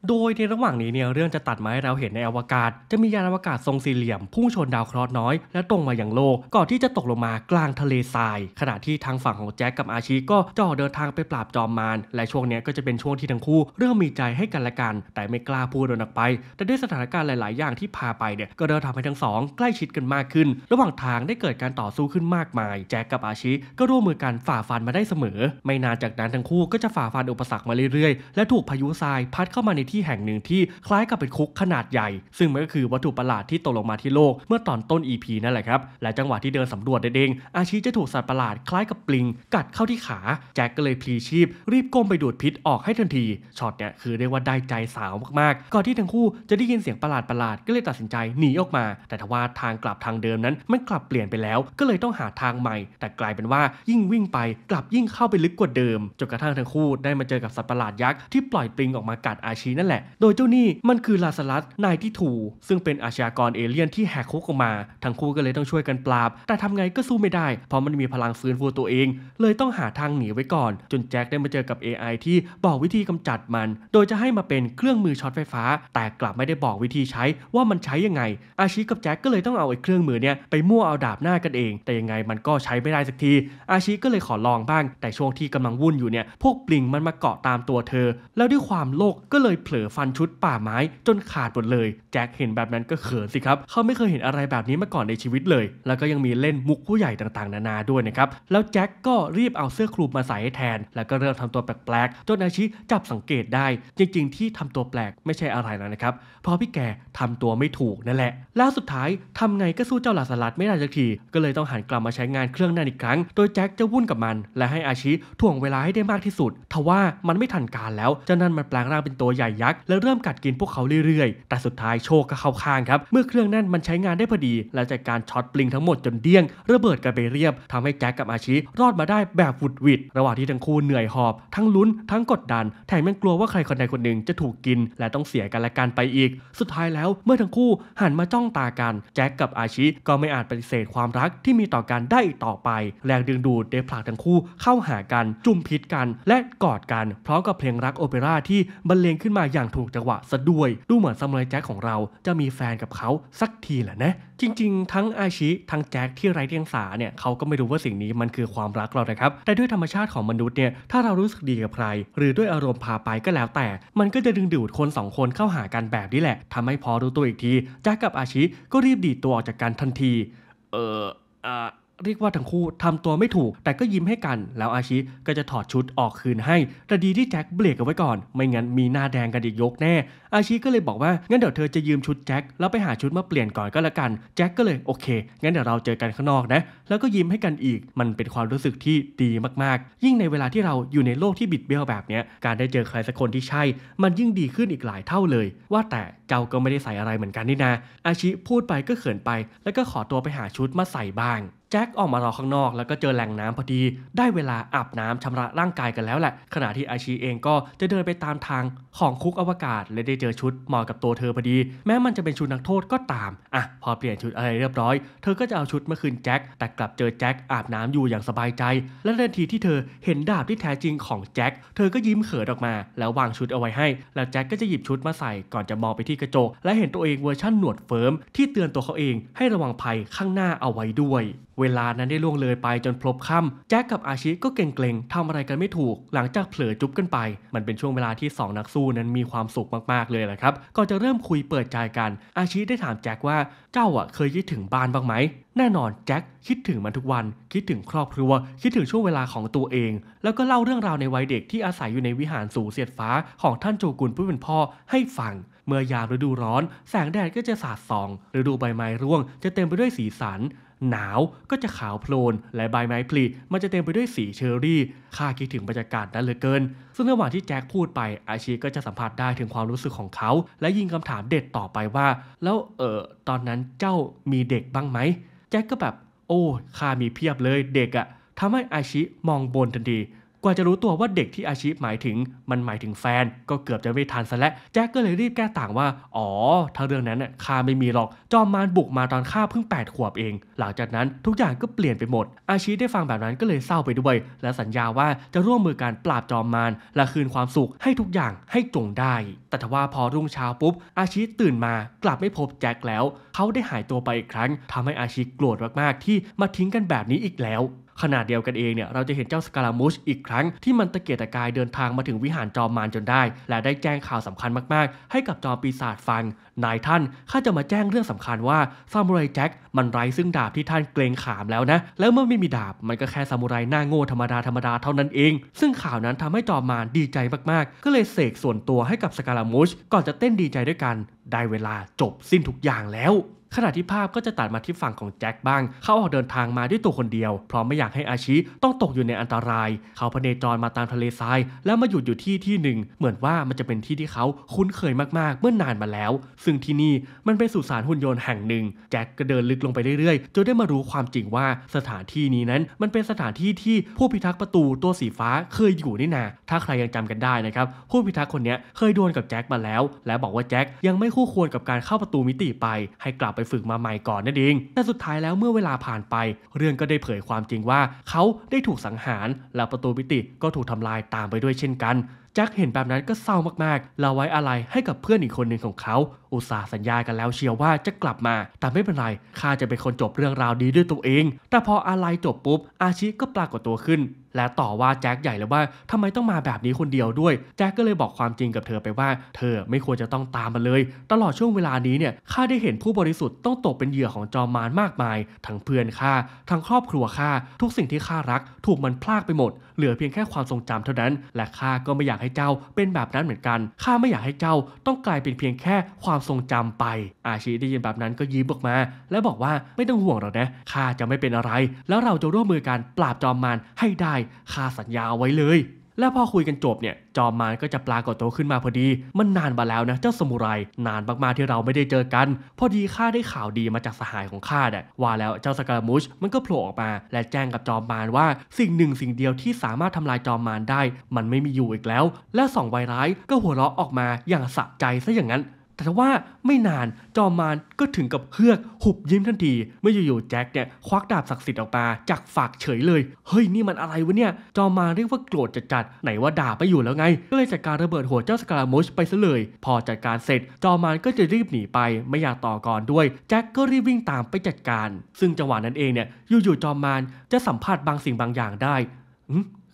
โดยในระหว่างนี้เนี่ยเรื่องจะตัดมาให้เราเห็นในอวกาศ จะมียานอวกาศทรงสี่เหลี่ยมพุ่งชนดาวเคราะห์น้อยและตรงมาอย่างโลกก่อนที่จะตกลงมากลางทะเลทรายขณะที่ทางฝั่งของแจ็คกับอาชีก็จ่อเดินทางไปปราบจอมมารและช่วงนี้ก็จะเป็นช่วงที่ทั้งคู่เริ่มมีใจให้กันและกันแต่ไม่กล้าพูดออกไปแต่ด้วยสถานการณ์หลาย ๆ อย่างที่พาไปเนี่ยก็เริ่มทำให้ทั้งสองใกล้ชิดกันมากขึ้น ระหว่างทางได้เกิดการต่อสู้ขึ้นมากมาย แจ็คกับอาชีก็ร่วมมือกันฝ่าฟันมาได้เสมอ ไม่นานจากนั้นทั้งคู่ก็จะฝ่าฟันอุปสรรคมาเรื่อยๆและถูกพายุทรายพัดเข้ามาในที่แห่งหนึ่งที่คล้ายกับเป็นคุกขนาดใหญ่ ซึ่งมันก็คือวัตถุประหลาดที่ตกลงมาที่โลกเมื่อตอนต้น EP นั่นแหละครับ และจังหวะที่เดินสำรวจเอง อาชีจะถูกสัตว์ประหลาดคล้ายกับปลิงกัดเข้าที่ขา แจ็คก็เลยพลีชีพรีบก้มไปดูดพิษออกให้ทันทีช็อตเนี่ยคือเรียกว่าได้ใจสาวมากๆก่อนที่ทั้งคู่จะได้ยินเสียงประหลาดประหลาดก็เลยตัดสินใจหนีออกมา แต่ทว่าทางกลับทางเดิมนั้นมันกลับเปลี่ยนไปแล้ว ก็เลยต้องหาทางใหม่ แต่กลายเป็นว่ายิ่งวิ่งไปกลับยิ่งเข้าไปลึกกว่าเดิมจนกระทั่งทั้งคู่ได้มาเจอกับสัตว์ประหลาดยักษ์ที่ปล่อยปลิงออกมากัดอาชีนันนั่นแหละโดยเจ้านี่มันคือลาสลัสนายที่ถูซึ่งเป็นอาชญากรเอเลี่ยนที่แหกคุกออกมา ทั้งคู่ก็เลยต้องช่วยกันปราบ แต่ทำไงก็สู้ไม่ได้เพราะมันมีพลังฟื้นฟูตัวเอง เลยต้องหาทางหนีไว้ก่อน จนแจ็คได้มาเจอกับ AI ที่บอกวิธีกำจัดมัน โดยจะให้มาเป็นเครื่องมือช็อตไฟฟ้า แต่กลับไม่ได้บอกวิธีใช้ว่ามันใช้ยังไง อาชีกับแจ็คก็เลยต้องเอาไอ้เครื่องมือเนี่ยไปมั่วเอาดาบหน้ากันเองแต่ยังไงมันก็ใช้ไม่ได้สักที อาชีก็เลยขอลองบ้าง แต่ช่วงที่กำลังวุ่นอยู่เนี่ยพวกปลิงมันมาเกาะตามตัวเธอ แล้วด้วยความโลกก็เลยเผลลอฟันชุดป่าไม้จนขาดหมดเลยแจ็คเห็นแบบนั้นก็เขินสิครับเขาไม่เคยเห็นอะไรแบบนี้มาก่อนในชีวิตเลย แล้วก็ยังมีเล่นมุกผู้ใหญ่ต่างๆนานาด้วยนะครับแล้วแจ็คก็รีบเอาเสื้อคลุมมาใส่ให้แทนแล้วก็เริ่มทำตัวแปลกๆจนอาชิจับสังเกตได้ จริงๆที่ทำตัวแปลกไม่ใช่อะไรแล้วนะครับเพราะพี่แกทำตัวไม่ถูกนั่นแหละแล้วสุดท้ายทำไงก็สู้เจ้าหลาสลัดไม่ได้สักที ก็เลยต้องหันกลับมาใช้งานเครื่องนั่นอีกครั้ง โดยแจ็คจะวุ่นกับมันและให้อาชิถ่วงเวลาให้ได้มากที่สุดทว่ามันไม่ทันการแล้วเจ้านั่นมันแปลงร่างเป็นตัวใหญ่ักษ์และเริ่มกัดกินพวกเขาเรื่อยๆ แต่สุดท้ายโชคก็เข้าข้างครับ เมื่อเครื่องนั่นมันใช้งานได้พอดี และจากการช็อตปลิงทั้งหมดจนเดี้ยงระเบิดกันไปเรียบทำให้แจ็คกับอาชิรอดมาได้แบบวุดวิด ระหว่างที่ทั้งคู่เหนื่อยหอบทั้งลุ้นทั้งกดดัน แถมยังกลัวว่าใครคนใดคนหนึ่งจะถูกกินและต้องเสียกันและกันไปอีก สุดท้ายแล้วเมื่อทั้งคู่หันมาจ้องตากัน แจ็คกับอาชิก็ไม่อาจปฏิเสธความรักที่มีต่อกันได้อีกต่อไป แรงดึงดูดได้ผลักทั้งคู่เข้าหากันจุ่มพิษกันและกอดกันพร้อมกับเพลงรักโอเปร่าที่บรรเลงขึ้นมาาอย่างถูกจังหวะซะด้วย ดูเหมือนซามูไรแจ็คของเราจะมีแฟนกับเขาสักทีแหละนะ จริงๆ ทั้งอาชิ ทั้งแจ็คที่ไร้เดียงสาเนี่ยเขาก็ไม่รู้ว่าสิ่งนี้มันคือความรักเรานะครับ แต่ด้วยธรรมชาติของมนุษย์เนี่ย ถ้าเรารู้สึกดีกับใคร หรือด้วยอารมณ์พาไปก็แล้วแต่ มันก็จะดึงดูดคน2คนเข้าหากันแบบนี้แหละ ทำให้พอรู้ตัวอีกทีแจ็คกับอาชิก็รีบดีดตัวออกจากกันทันทีเอออ่าเรียกว่าทั้งคู่ทำตัวไม่ถูก แต่ก็ยิ้มให้กัน แล้วอาชิก็จะถอดชุดออกคืนให้ แต่ดีที่แจ็คเบรกเอาไว้ก่อน ไม่งั้นมีหน้าแดงกันอีกยกแน่อาชีก็เลยบอกว่างั้นเดี๋ยวเธอจะยืมชุดแจ็คแล้วไปหาชุดมาเปลี่ยนก่อนก็แล้วกัน แจ็คก็เลยโอเคงั้นเดี๋ยวเราเจอกันข้างนอกนะแล้วก็ยิ้มให้กันอีกมันเป็นความรู้สึกที่ดีมากๆ ยิ่งในเวลาที่เราอยู่ในโลกที่บิดเบี้ยวแบบนี้การได้เจอใครสักคนที่ใช่ มันยิ่งดีขึ้นอีกหลายเท่าเลย ว่าแต่เจ้าก็ไม่ได้ใส่อะไรเหมือนกันนี่นา อาชีพูดไปก็เขินไป แล้วก็ขอตัวไปหาชุดมาใส่บ้างแจ็คออกมารอข้างนอกแล้วก็เจอแหล่งน้ำพอดีได้เวลาอาบน้ำชำระร่างกายกันแล้วแหละ ขณะที่อาชีเองก็จะเดินไปตามทางของคุกอวกาศและได้เจอชุดเหมาะกับตัวเธอพอดี แม้มันจะเป็นชุดนักโทษก็ตาม อ่ะ พอเปลี่ยนชุดอะไรเรียบร้อยเธอก็จะเอาชุดมาคืนแจ็คแต่กลับเจอแจ็คอาบน้ำอยู่อย่างสบายใจและทันทีที่เธอเห็นดาบที่แท้จริงของแจ็คเธอก็ยิ้มเขินออกมา แล้ววางชุดเอาไว้ให้แล้วแจ็คก็จะหยิบชุดมาใส่ก่อนจะมองไปที่กระจกและเห็นตัวเองเวอร์ชั่นหนวดเฟิร์มที่เตือนตัวเขาเองให้ระวังภัยข้างหน้าเอาไว้ด้วยเวลานั้นได้ล่วงเลยไปจนพลบค่ำแจ็คกับอาชิก็เกรงทำอะไรกันไม่ถูก หลังจากเผลอจุ๊บกันไป มันเป็นช่วงเวลาที่ 2 นักสู้นั้นมีความสุขมากๆเลยแหละครับก่อนจะเริ่มคุยเปิดใจกัน อาชิได้ถามแจ็คว่าเจ้าอ่ะ เคยคิดถึงบ้านบ้างไหม แน่นอนแจ็คคิดถึงมันทุกวัน คิดถึงครอบครัว คิดถึงช่วงเวลาของตัวเอง แล้วก็เล่าเรื่องราวในวัยเด็กที่อาศัยอยู่ในวิหารสูงเสียดฟ้า ของท่านโจกุลผู้เป็นพ่อให้ฟังเมื่อยามฤดูร้อน แสงแดดก็จะสาดส่องฤดูใบไม้ร่วงจะเต็มไปด้วยสีสันหนาวก็จะขาวโพลน และใบไม้ผลิมันจะเต็มไปด้วยสีเชอรี่ข้าคิดถึงบรรยากาศนั้นเหลือเกิน ซึ่งระหว่างที่แจ็คพูดไป อาชีก็จะสัมผัสได้ถึงความรู้สึกของเขา และยิงคำถามเด็ดต่อไปว่า แล้วเออ ตอนนั้นเจ้ามีเด็กบ้างไหม แจ็คก็แบบโอ้ข้ามีเพียบเลยเด็กอะทำให้อาชิมองบนทันทีกว่าจะรู้ตัวว่าเด็กที่อาชีพหมายถึง มันหมายถึงแฟน ก็เกือบจะไม่ทันซะแล้วแจ็คก็เลยรีบแก้ต่างว่า อ๋อถ้าเรื่องนั้นน่ะข้าไม่มีหรอกจอมมารบุกมาตอนข้าเพิ่ง8 ขวบเอง หลังจากนั้นทุกอย่างก็เปลี่ยนไปหมด อาชีพได้ฟังแบบนั้นก็เลยเศร้าไปด้วย และสัญญาว่าจะร่วมมือการปราบจอมมารและคืนความสุขให้ทุกอย่างให้จงได้ แต่ทว่าพอรุ่งเช้าปุ๊บอาชีพตื่นมา กลับไม่พบแจ็คแล้ว เขาได้หายตัวไปอีกครั้ง ทำให้อาชีพโกรธมากๆที่มาทิ้งกันแบบนี้อีกแล้วขนาดเดียวกันเองเนี่ย เราจะเห็นเจ้าสกาลามูชอีกครั้งที่มันตะเกียกตะกายเดินทางมาถึงวิหารจอมมารจนได้ และได้แจ้งข่าวสำคัญมากๆ ให้กับจอมปีศาจฟัง นายท่านข้าจะมาแจ้งเรื่องสำคัญว่าซามูไรแจ็คมันไร้ซึ่งดาบที่ท่านเกรงขามแล้วนะ แล้วเมื่อไม่มีดาบมันก็แค่ซามูไรหน้าโง่ธรรมดาธรรมดาเท่านั้นเอง ซึ่งข่าวนั้นทำให้จอมมารดีใจมากๆ ก็เลยเสกส่วนตัวให้กับสกาลามูชก่อนจะเต้นดีใจด้วยกันได้เวลาจบสิ้นทุกอย่างแล้ว ขณะที่ภาพก็จะตัดมาที่ฝั่งของแจ็คบ้างเขาออกเดินทางมาด้วยตัวคนเดียวเพราะไม่อยากให้อาชิต้องตกอยู่ในอันตราย เขาพเนจรมาตามทะเลทราย แล้วมาหยุดอยู่ที่ที่หนึ่ง เหมือนว่ามันจะเป็นที่ที่เขาคุ้นเคยมาก ๆ เมื่อนานมาแล้ว ซึ่งที่นี่มันเป็นสุสานหุ่นยนต์แห่งหนึ่ง แจ็คก็เดินลึกลงไปเรื่อยๆจนได้มารู้ความจริงว่าสถานที่นี้นั้น มันเป็นสถานที่ที่ผู้พิทักษ์ประตูตัวสีฟ้าเคยอยู่นี่นาถ้าใครยังจำกันได้นะครับผู้พิทักษ์คนนี้เคยดวลกับแจ็คมาแล้วและบอกว่าแจ็คยังไคู่ควรกับการเข้าประตูมิติไป ให้กลับไปฝึกมาใหม่ก่อนนั่นเอง แต่สุดท้ายแล้วเมื่อเวลาผ่านไป เรื่องก็ได้เผยความจริงว่าเขาได้ถูกสังหาร และประตูมิติก็ถูกทำลายตามไปด้วยเช่นกันจ็คเห็นแบบนั้นก็เศร้ามาก ๆ เราไว้อะไรให้กับเพื่อนอีกคนหนึ่งของเขา อุตส่าห์สัญญากันแล้วเชียวว่าจะกลับมาแต่ไม่เป็นไรข้าจะเป็นคนจบเรื่องราวดีด้วยตัวเอง แต่พออะไรจบปุ๊บอาชิก็ปรากฏตัวขึ้นและต่อว่าแจ็คใหญ่เลยว่าทำไมต้องมาแบบนี้คนเดียวด้วย แจ็คก็เลยบอกความจริงกับเธอไปว่า เธอ ไม่ควรจะต้องตามมาเลย ตลอดช่วงเวลานี้เนี่ยข้าได้เห็นผู้บริสุทธิ์ต้องตกเป็นเหยื่อของจอมมารมากมายทั้งเพื่อนข้าทั้งครอบครัวข้าทุกสิ่งที่ข้ารักถูกมันพลากไปหมด เหลือเพียงแค่ความทรงจำเท่านั้น และข้าก็ไม่อยากให้เจ้า เป็นแบบนั้นเหมือนกันข้าไม่อยากให้เจ้าต้องกลายเป็นเพียงแค่ความทรงจำไป อาชีได้ยินแบบนั้นก็ยิ้มออกมา และบอกว่าไม่ต้องห่วงหรอกนะข้าจะไม่เป็นอะไร แล้วเราจะร่วมมือกันปราบจอมมารให้ได้คาสัญญาไว้เลย และพอคุยกันจบเนี่ย จอมมารก็จะปรากฏตัวขึ้นมาพอดี มันนานมาแล้วนะเจ้าสมุไร นานมากๆที่เราไม่ได้เจอกัน พอดีข้าได้ข่าวดีมาจากสหายของข้าเนี่ยว่าแล้วเจ้าสกามูชมันก็โผล่ออกมาและแจ้งกับจอมมารว่าสิ่งหนึ่งสิ่งเดียวที่สามารถทำลายจอมมารได้ มันไม่มีอยู่อีกแล้ว และสองไวร้ายก็หัวเราะออกมาอย่างสะใจซะอย่างนั้นแต่ว่าไม่นานจอมานก็ถึงกับเฮือกหุบยิ้มทันทีเมื่ออยู่ๆแจ็คเนี่ยควักดาบศักดิ์สิทธิ์ออกมาจากฝากเฉยเลย เฮ้ยนี่มันอะไรวะเนี่ย จอมานเรียกว่าโกรธจัดๆไหนว่าดาบไปอยู่แล้วไงก็เลยจัดการระเบิดหัวเจ้าสกาลามุชไปซะเลย พอจัดการเสร็จ จอมานก็จะรีบหนีไป ไม่อยากต่อก่อนด้วย แจ็คก็รีบวิ่งตามไปจัดการ ซึ่งจังหวะนั้นเองเนี่ยอยู่ๆจอมานจะสัมผัสบางสิ่งบางอย่างได้ข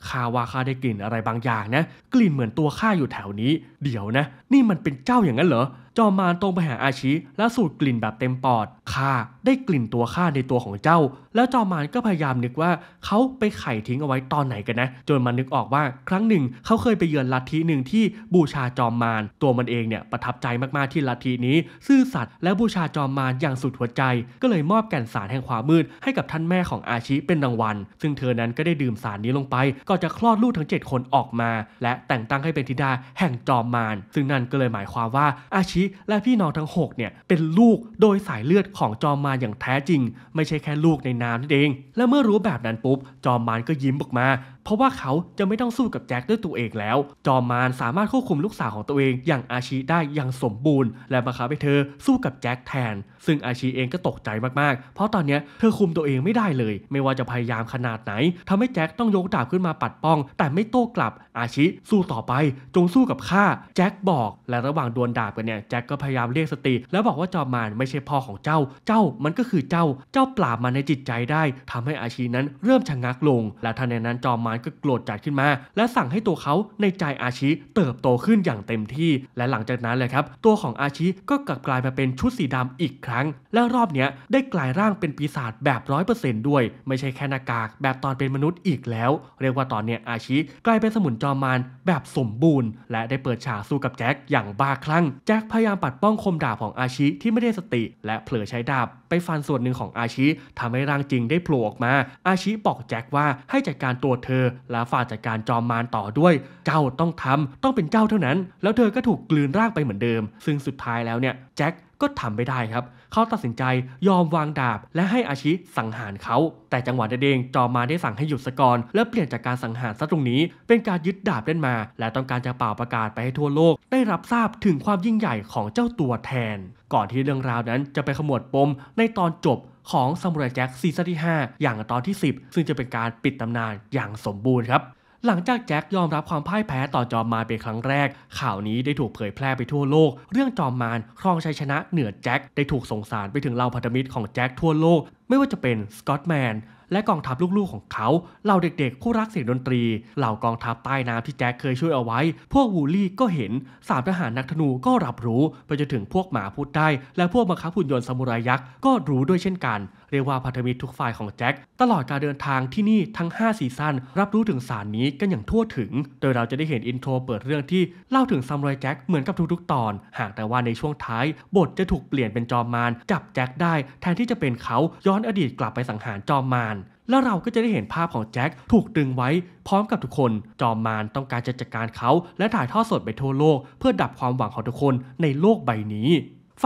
คาว่าข้าได้กลิ่นอะไรบางอย่างนะกลิ่นเหมือนตัวข้าอยู่แถวนี้ เดี๋ยวนะ นี่มันเป็นเจ้าอย่างนั้นเหรอจอมมารตรงไปหาอาชิและสูดกลิ่นแบบเต็มปอด ข้าได้กลิ่นตัวข้าในตัวของเจ้า แล้วจอมมารก็พยายามนึกว่าเขาไปไข่ทิ้งเอาไว้ตอนไหนกันนะจนมันนึกออกว่า ครั้งหนึ่งเขาเคยไปเยือนลัทธิหนึ่งที่บูชาจอมมารตัวมันเองเนี่ยประทับใจมากๆ ที่ลัทธินี้ ซื่อสัตย์และบูชาจอมมารอย่างสุดหัวใจ ก็เลยมอบแก่นสารแห่งความมืดให้กับท่านแม่ของอาชิเป็นรางวัล ซึ่งเธอนั้นก็ได้ดื่มสารนี้ลงไป ก็จะคลอดลูกทั้ง 7 คนออกมาและแต่งตั้งให้เป็นธิดาแห่งจอมมารซึ่งนั่นก็เลยหมายความว่าอาชิและพี่น้องทั้ง6เนี่ยเป็นลูกโดยสายเลือดของจอมมารอย่างแท้จริง ไม่ใช่แค่ลูกในน้ำนั่นเอง และเมื่อรู้แบบนั้นปุ๊บ จอมมารก็ยิ้มออกมา เพราะว่าเขาจะไม่ต้องสู้กับแจ็คด้วยตัวเองแล้ว จอมมารสามารถควบคุมลูกสาวของตัวเองอย่างอาชีได้อย่างสมบูรณ์ และบังคับให้เธอสู้กับแจ็คแทนซึ่งอาชีเองก็ตกใจมากๆ เพราะตอนนี้เธอคุมตัวเองไม่ได้เลย ไม่ว่าจะพยายามขนาดไหน ทำให้แจ็คต้องยกดาบขึ้นมาปัดป้อง แต่ไม่โต้กลับอาชีสู้ต่อไปจงสู้กับข้า แจ็คบอก และระหว่างดวลดาบกันเนี่ย แจ็คก็พยายามเรียกสติแล้วบอกว่าจอมานไม่ใช่พ่อของเจ้า เจ้ามันก็คือเจ้า เจ้าปราบมันในจิตใจได้ ทำให้อาชีนั้นเริ่มชะงงักลง และทันใดนั้นจอมานก็โกรธจัดขึ้นมา และสั่งให้ตัวเขาในใจอาชีเติบโตขึ้นอย่างเต็มที่ และหลังจากนั้นเลยครับ ตัวของอาชีก็กลับกลายมาเป็นชุดสีดำอีกครั้ง้งและรอบเนี้ย ได้กลายร่างเป็นปีศาจแบบร้อยเปอร์เซนต์ด้วย ไม่ใช่แค่นากากแบบตอนเป็นมนุษย์อีกแล้ว เรียกว่าตอนเนี้ยอาชิกลายเป็นสมุนจอมมารแบบสมบูรณ์ และได้เปิดฉากสู้กับแจ็คอย่างบ้าคลั่งแจ็คพยายามปัดป้องคมดาบของอาชิที่ไม่ได้สติ และเผลอใช้ดาบ ไปฟันส่วนหนึ่งของอาชิทำให้ร่างจริงได้โผล่ออกมา อาชิบอกแจ็คว่าให้จัดการตัวเธอและฝ่าจัดการจอมมารต่อด้วยเจ้าต้องทำต้องเป็นเจ้าเท่านั้น แล้วเธอก็ถูกกลืนร่างไปเหมือนเดิม ซึ่งสุดท้ายแล้วเนี่ยแจ็คก็ทำไม่ได้ครับเขาตัดสินใจยอมวางดาบและให้อาชิสังหารเขา แต่จังหวะเดงจอมมาได้สั่งให้หยุดสกอนและเปลี่ยนจากการสังหารซะตรงนี้ เป็นการยึดดาบเล่นมา และต้องการจะเป่าประกาศไปให้ทั่วโลกได้รับทราบถึงความยิ่งใหญ่ของเจ้าตัวแทน ก่อนที่เรื่องราวนั้นจะไปขมวดปม ในตอนจบของซามูไรแจ็คซีซั่นที่5 อย่างตอนที่ 10 ซึ่งจะเป็นการปิดตำนานอย่างสมบูรณ์ครับหลังจากแจ็คยอมรับความพ่ายแพ้ต่อจอมมารเป็นครั้งแรก ข่าวนี้ได้ถูกเผยแพร่ไปทั่วโลก เรื่องจอมมารครองชัยชนะเหนือแจ็คได้ถูกส่งสารไปถึงเหล่าพันธมิตรของแจ็คทั่วโลก ไม่ว่าจะเป็นสกอตแมนและกองทัพลูกๆของเขา เหล่าเด็กๆผู้รักเสียงดนตรี เหล่ากองทัพใต้น้ำที่แจ็คเคยช่วยเอาไว้ พวกวูลี่ก็เห็น สามทหารนักธนูก็รับรู้ไปจนถึงพวกหมาพูดได้ และพวกมังคับหุ่นยนต์ซามูไรยักษ์ก็รู้ด้วยเช่นกันเรียกว่าพันธมิตรทุกฝ่ายของแจ็คตลอดการเดินทางที่นี่ทั้ง5ซีซั่นรับรู้ถึงสารนี้กันอย่างทั่วถึงโดยเราจะได้เห็นอินโทรเปิดเรื่องที่เล่าถึงซามไรแจ็คเหมือนกับทุกๆ ตอน หากแต่ว่าในช่วงท้าย บทจะถูกเปลี่ยนเป็นจอมมานจับแจ็คได้แทนที่จะเป็นเขาย้อนอดีตกลับไปสังหารจอมมานแล้วเราก็จะได้เห็นภาพของแจ็คถูกดึงไว้พร้อมกับทุกคน จอมมานต้องการจะจัดการเขา และถ่ายทอดสดไปทั่วโลก เพื่อดับความหวังของทุกคนในโลกใบนี้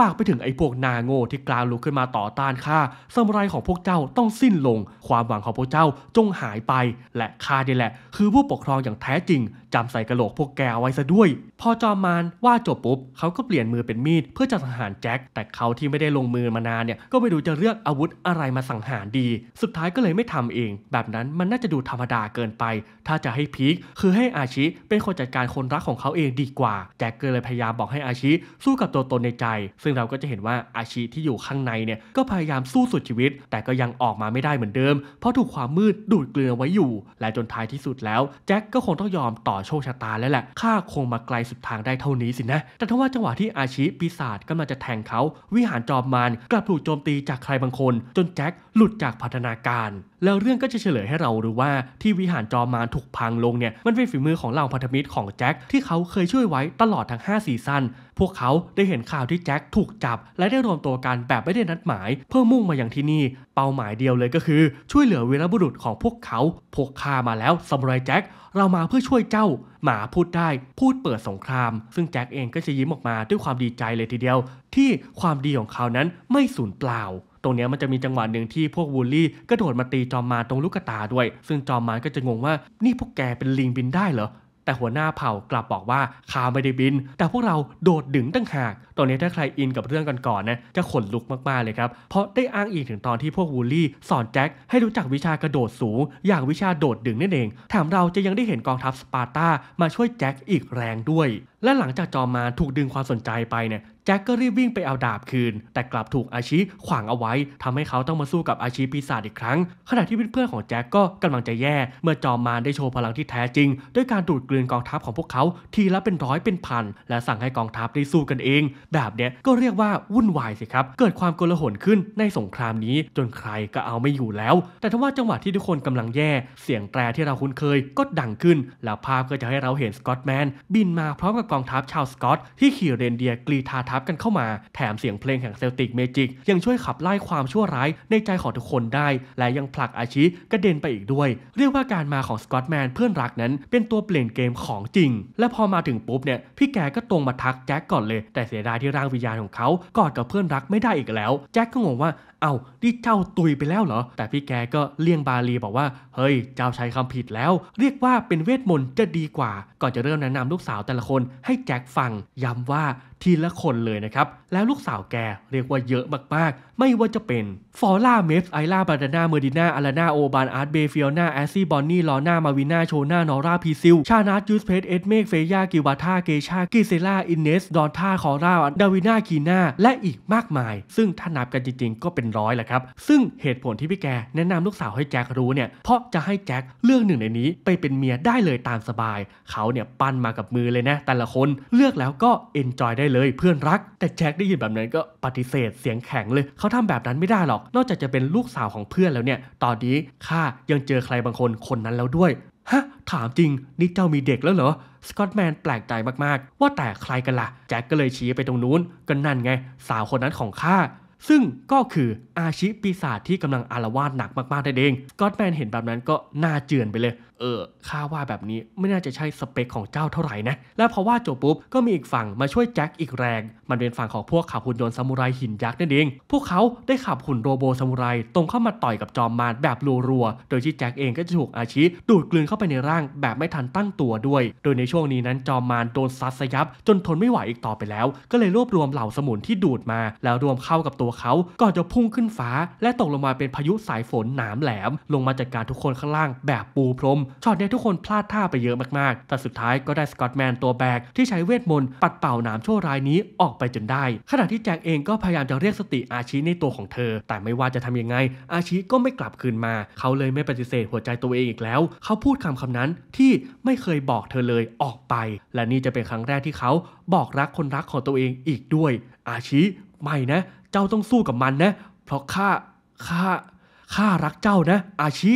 ฝากไปถึงไอ้พวกนาโง่ที่กล้าลุกขึ้นมาต่อต้านข้า สมรัยของพวกเจ้าต้องสิ้นลง ความหวังของพวกเจ้าจงหายไป และข้าดีแหละคือผู้ปกครองอย่างแท้จริง จำใส่กระโหลกพวกแกไว้ซะด้วยพอจอมานว่าจบปุ๊บเขาก็เปลี่ยนมือเป็นมีดเพื่อจะสังหารแจ็คแต่เขาที่ไม่ได้ลงมือมานานเนี่ยก็ไม่รู้จะเลือกอาวุธอะไรมาสังหารดี สุดท้ายก็เลยไม่ทำเอง แบบนั้นมันน่าจะดูธรรมดาเกินไป ถ้าจะให้พีคคือให้อาชิเป็นคนจัดการคนรักของเขาเองดีกว่า แจ็คก็เลยพยายามบอกให้อาชิสู้กับตัวตนในใจ ซึ่งเราก็จะเห็นว่า อาชิที่อยู่ข้างในเนี่ยก็พยายามสู้สุดชีวิต แต่ก็ยังออกมาไม่ได้เหมือนเดิม เพราะถูกความมืดดูดเกลือไว้อยู่และจนท้ายที่สุดแล้วแจ็คก็คงต้องยอมต่อโชคชะตาแล้วแหละข้าคงมาไกลสุดทางได้เท่านี้สินะ แต่ทว่าจังหวะที่อาชีปีศาจกำลังจะแทงเขา วิหารจอมมารกลับถูกโจมตีจากใครบางคน จนแจ็คหลุดจากพัฒนาการแล้วเรื่องก็จะเฉลยให้เรารู้ว่าที่วิหารจอมารถูกพังลงเนี่ย มันเป็นฝีมือของเหล่าพันธมิตรของแจ็คที่เขาเคยช่วยไว้ตลอดทั้ง5ซีซั่นพวกเขาได้เห็นข่าวที่แจ็คถูกจับ และได้รวมตัวกันแบบไม่ได้นัดหมายเพื่อมุ่งมาอย่างที่นี่ เป้าหมายเดียวเลยก็คือช่วยเหลือวีรบุรุษของพวกเขา พวกข้ามาแล้วซามูไรแจ็คเรามาเพื่อช่วยเจ้าหมาพูดได้พูดเปิดสงคราม ซึ่งแจ็คเองก็จะยิ้มออกมาด้วยความดีใจเลยทีเดียวที่ความดีของเขานั้นไม่สูญเปล่าตรงนี้มันจะมีจังหวะหนึ่งที่พวกวูลลี่กระโดดมาตีจอมมาตรงลูกตาด้วย ซึ่งจอมมาก็จะงงว่านี่พวกแกเป็นลิงบินได้เหรอแต่หัวหน้าเผ่ากลับบอกว่าข้าไม่ได้บิน แต่พวกเราโดดดึงตั้งหากตอนนี้ถ้าใครอินกับเรื่องก่อนๆนะจะขนลุกมากๆเลยครับ เพราะได้อ้างอิงถึงตอนที่พวกวูลลี่ สอนแจ็คให้รู้จักวิชากระโดดสูงอย่างวิชาโดดดึงนั่นเองแถมเราจะยังได้เห็นกองทัพสปาร์ตามาช่วยแจ็คอีกแรงด้วยและหลังจากจอมมาถูกดึงความสนใจไปเนี่ยจ็คก็รีบวิ่งไปเอาดาบคืน แต่กลับถูกอาชีขวางเอาไว้ ทำให้เขาต้องมาสู้กับอาชีปีศาจอีกครั้ง ขณะที่เพื่อนๆของแจ็คก็กำลังจะแย่ เมื่อจอมมารได้โชว์พลังที่แท้จริง ด้วยการดูดกลืนกองทัพของพวกเขา ทีละเป็นร้อยเป็นพัน และสั่งให้กองทัพได้สู้กันเอง แบบเนี้ยก็เรียกว่าวุ่นวายสิครับเกิดความโกลาหลขึ้นในสงครามนี้จนใครก็เอาไม่อยู่แล้ว แต่ทว่าจังหวะที่ทุกคนกำลังแย่ เสียงแตรที่เราคุ้นเคยก็ดังขึ้นแล้วภาพก็จะให้เราเห็นสกอตแมนบินมาพร้อมกับกองทัพชาวสกอตที่ขี่เรนเดียร์กรีธาทับกันเข้ามาแถมเสียงเพลงแห่งเซลติกเมจิกยังช่วยขับไล่ความชั่วร้ายในใจของทุกคนได้ และยังผลักอาชีกระเด็นไปอีกด้วย เรียกว่าการมาของสกอตแมนเพื่อนรักนั้น เป็นตัวเปลี่ยนเกมของจริง และพอมาถึงปุ๊บเนี่ย พี่แกก็ตรงมาทักแจ็คก่อนเลย แต่เสียดายที่ร่างวิญญาณของเขากอดกับเพื่อนรักไม่ได้อีกแล้วแจ็คก็งงว่าเอา้านี่เจ้าตุยไปแล้วเหรอ แต่พี่แกก็เลี่ยงบาลีบอกว่า เฮ้ย เจ้าใช้คำผิดแล้ว เรียกว่าเป็นเวทมนต์จะดีกว่า ก่อนจะเริ่มแนะนำลูกสาวแต่ละคน ให้แจ็คฟัง ย้ำว่าทีละคนเลยนะครับ แล้วลูกสาวแกเรียกว่าเยอะมากๆ ไม่ว่าจะเป็นฟอล่า เมฟไอล่าบาดาน่า เมอร์ดิน่าอาราน่า โอบาน อาร์ต เบฟิโอน่าแอซซี่ บอนนี่ ลอน่า มาวิน่า โชน่านอร่า พีซิล ชานัทยูสเพสเอ็ดเมก เฟย่ากิวาท่าเกชา กิเซล่า อินเนส ดอนท่า คอร่าดาวิน่า คีน่า และอีกมากมาย ซึ่งถ้านับกันจริงๆ ก็เป็นร้อยแหละครับ ซึ่งเหตุผลที่พี่แกแนะนำลูกสาวให้แจ็ครู้เนี่ย เพราะจะให้แจ็คเรื่องหนึ่งในนี้ไปเป็นเมียได้เลยตามสบาย เขาเนี่ยปั้นมากับมือเลยนะแต่ละคนเลือกแล้วก็เอนจอยได้เลย เพื่อนรัก แต่แจ็คได้ยินแบบนั้นก็ปฏิเสธเสียงแข็งเลยเขาทำแบบนั้นไม่ได้หรอกนอกจากจะเป็นลูกสาวของเพื่อนแล้วเนี่ย ตอนนี้ข้ายังเจอใครบางคนคนนั้นแล้วด้วย ฮะ ถามจริงนี่เจ้ามีเด็กแล้วเหรอ สกอตแมนแปลกใจมากๆว่าแต่ใครกันละ่ะ แจ็คก็เลยชี้ไปตรงนู้น ก็นั่นไง สาวคนนั้นของข้า ซึ่งก็คืออาชิปีศาจที่กำลังอารวาสหนักมากๆนั่นเองสกอตแมนเห็นแบบนั้นก็หน้าเจือนไปเลยเออข้าว่าแบบนี้ไม่น่าจะใช่สเปคของเจ้าเท่าไหร่นะและพอว่าจบปุ๊บก็มีอีกฝั่งมาช่วยแจ็คอีกแรง มันเป็นฝั่งของพวกขับหุ่นยนต์ซามูไรหินยักษ์นั่นเองพวกเขาได้ขับหุ่นโรโบซามูไรตรงเข้ามาต่อยกับจอมมารแบบรัวๆโดยที่แจ็คเองก็จะถูกอาชีดูดกลืนเข้าไปในร่างแบบไม่ทันตั้งตัวด้วย โดยในช่วงนี้นั้นจอมมารโดนซัดสยับ จนทนไม่ไหวอีกต่อไปแล้ว ก็เลยรวบรวมเหล่าสมุนที่ดูดมา แล้วรวมเข้ากับตัวเขาก่อนจะพุ่งขึ้นฟ้า และตกลงมาเป็นพายุสายฝนหนามแหลม ลงมาจัดการทุกคนข้างล่าง แบบปูพรมช็อตเนี้ยทุกคนพลาดท่าไปเยอะมากๆ แต่สุดท้ายก็ได้สกอตแมนตัวแบก ที่ใช้เวทมนต์ปัดเป่าหนามชั่วร้ายนี้ออกไปจนได้ ขณะที่แจ็คเองก็พยายามจะเรียกสติอาชีในตัวของเธอ แต่ไม่ว่าจะทำยังไง อาชีก็ไม่กลับคืนมา เขาเลยไม่ปฏิเสธหัวใจตัวเองอีกแล้ว เขาพูดคำคำนั้นที่ไม่เคยบอกเธอเลยออกไป และนี่จะเป็นครั้งแรกที่เขาบอกรักคนรักของตัวเองอีกด้วย อาชีไม่นะ เจ้าต้องสู้กับมันนะ เพราะข้าข้าข้ารักเจ้านะ อาชี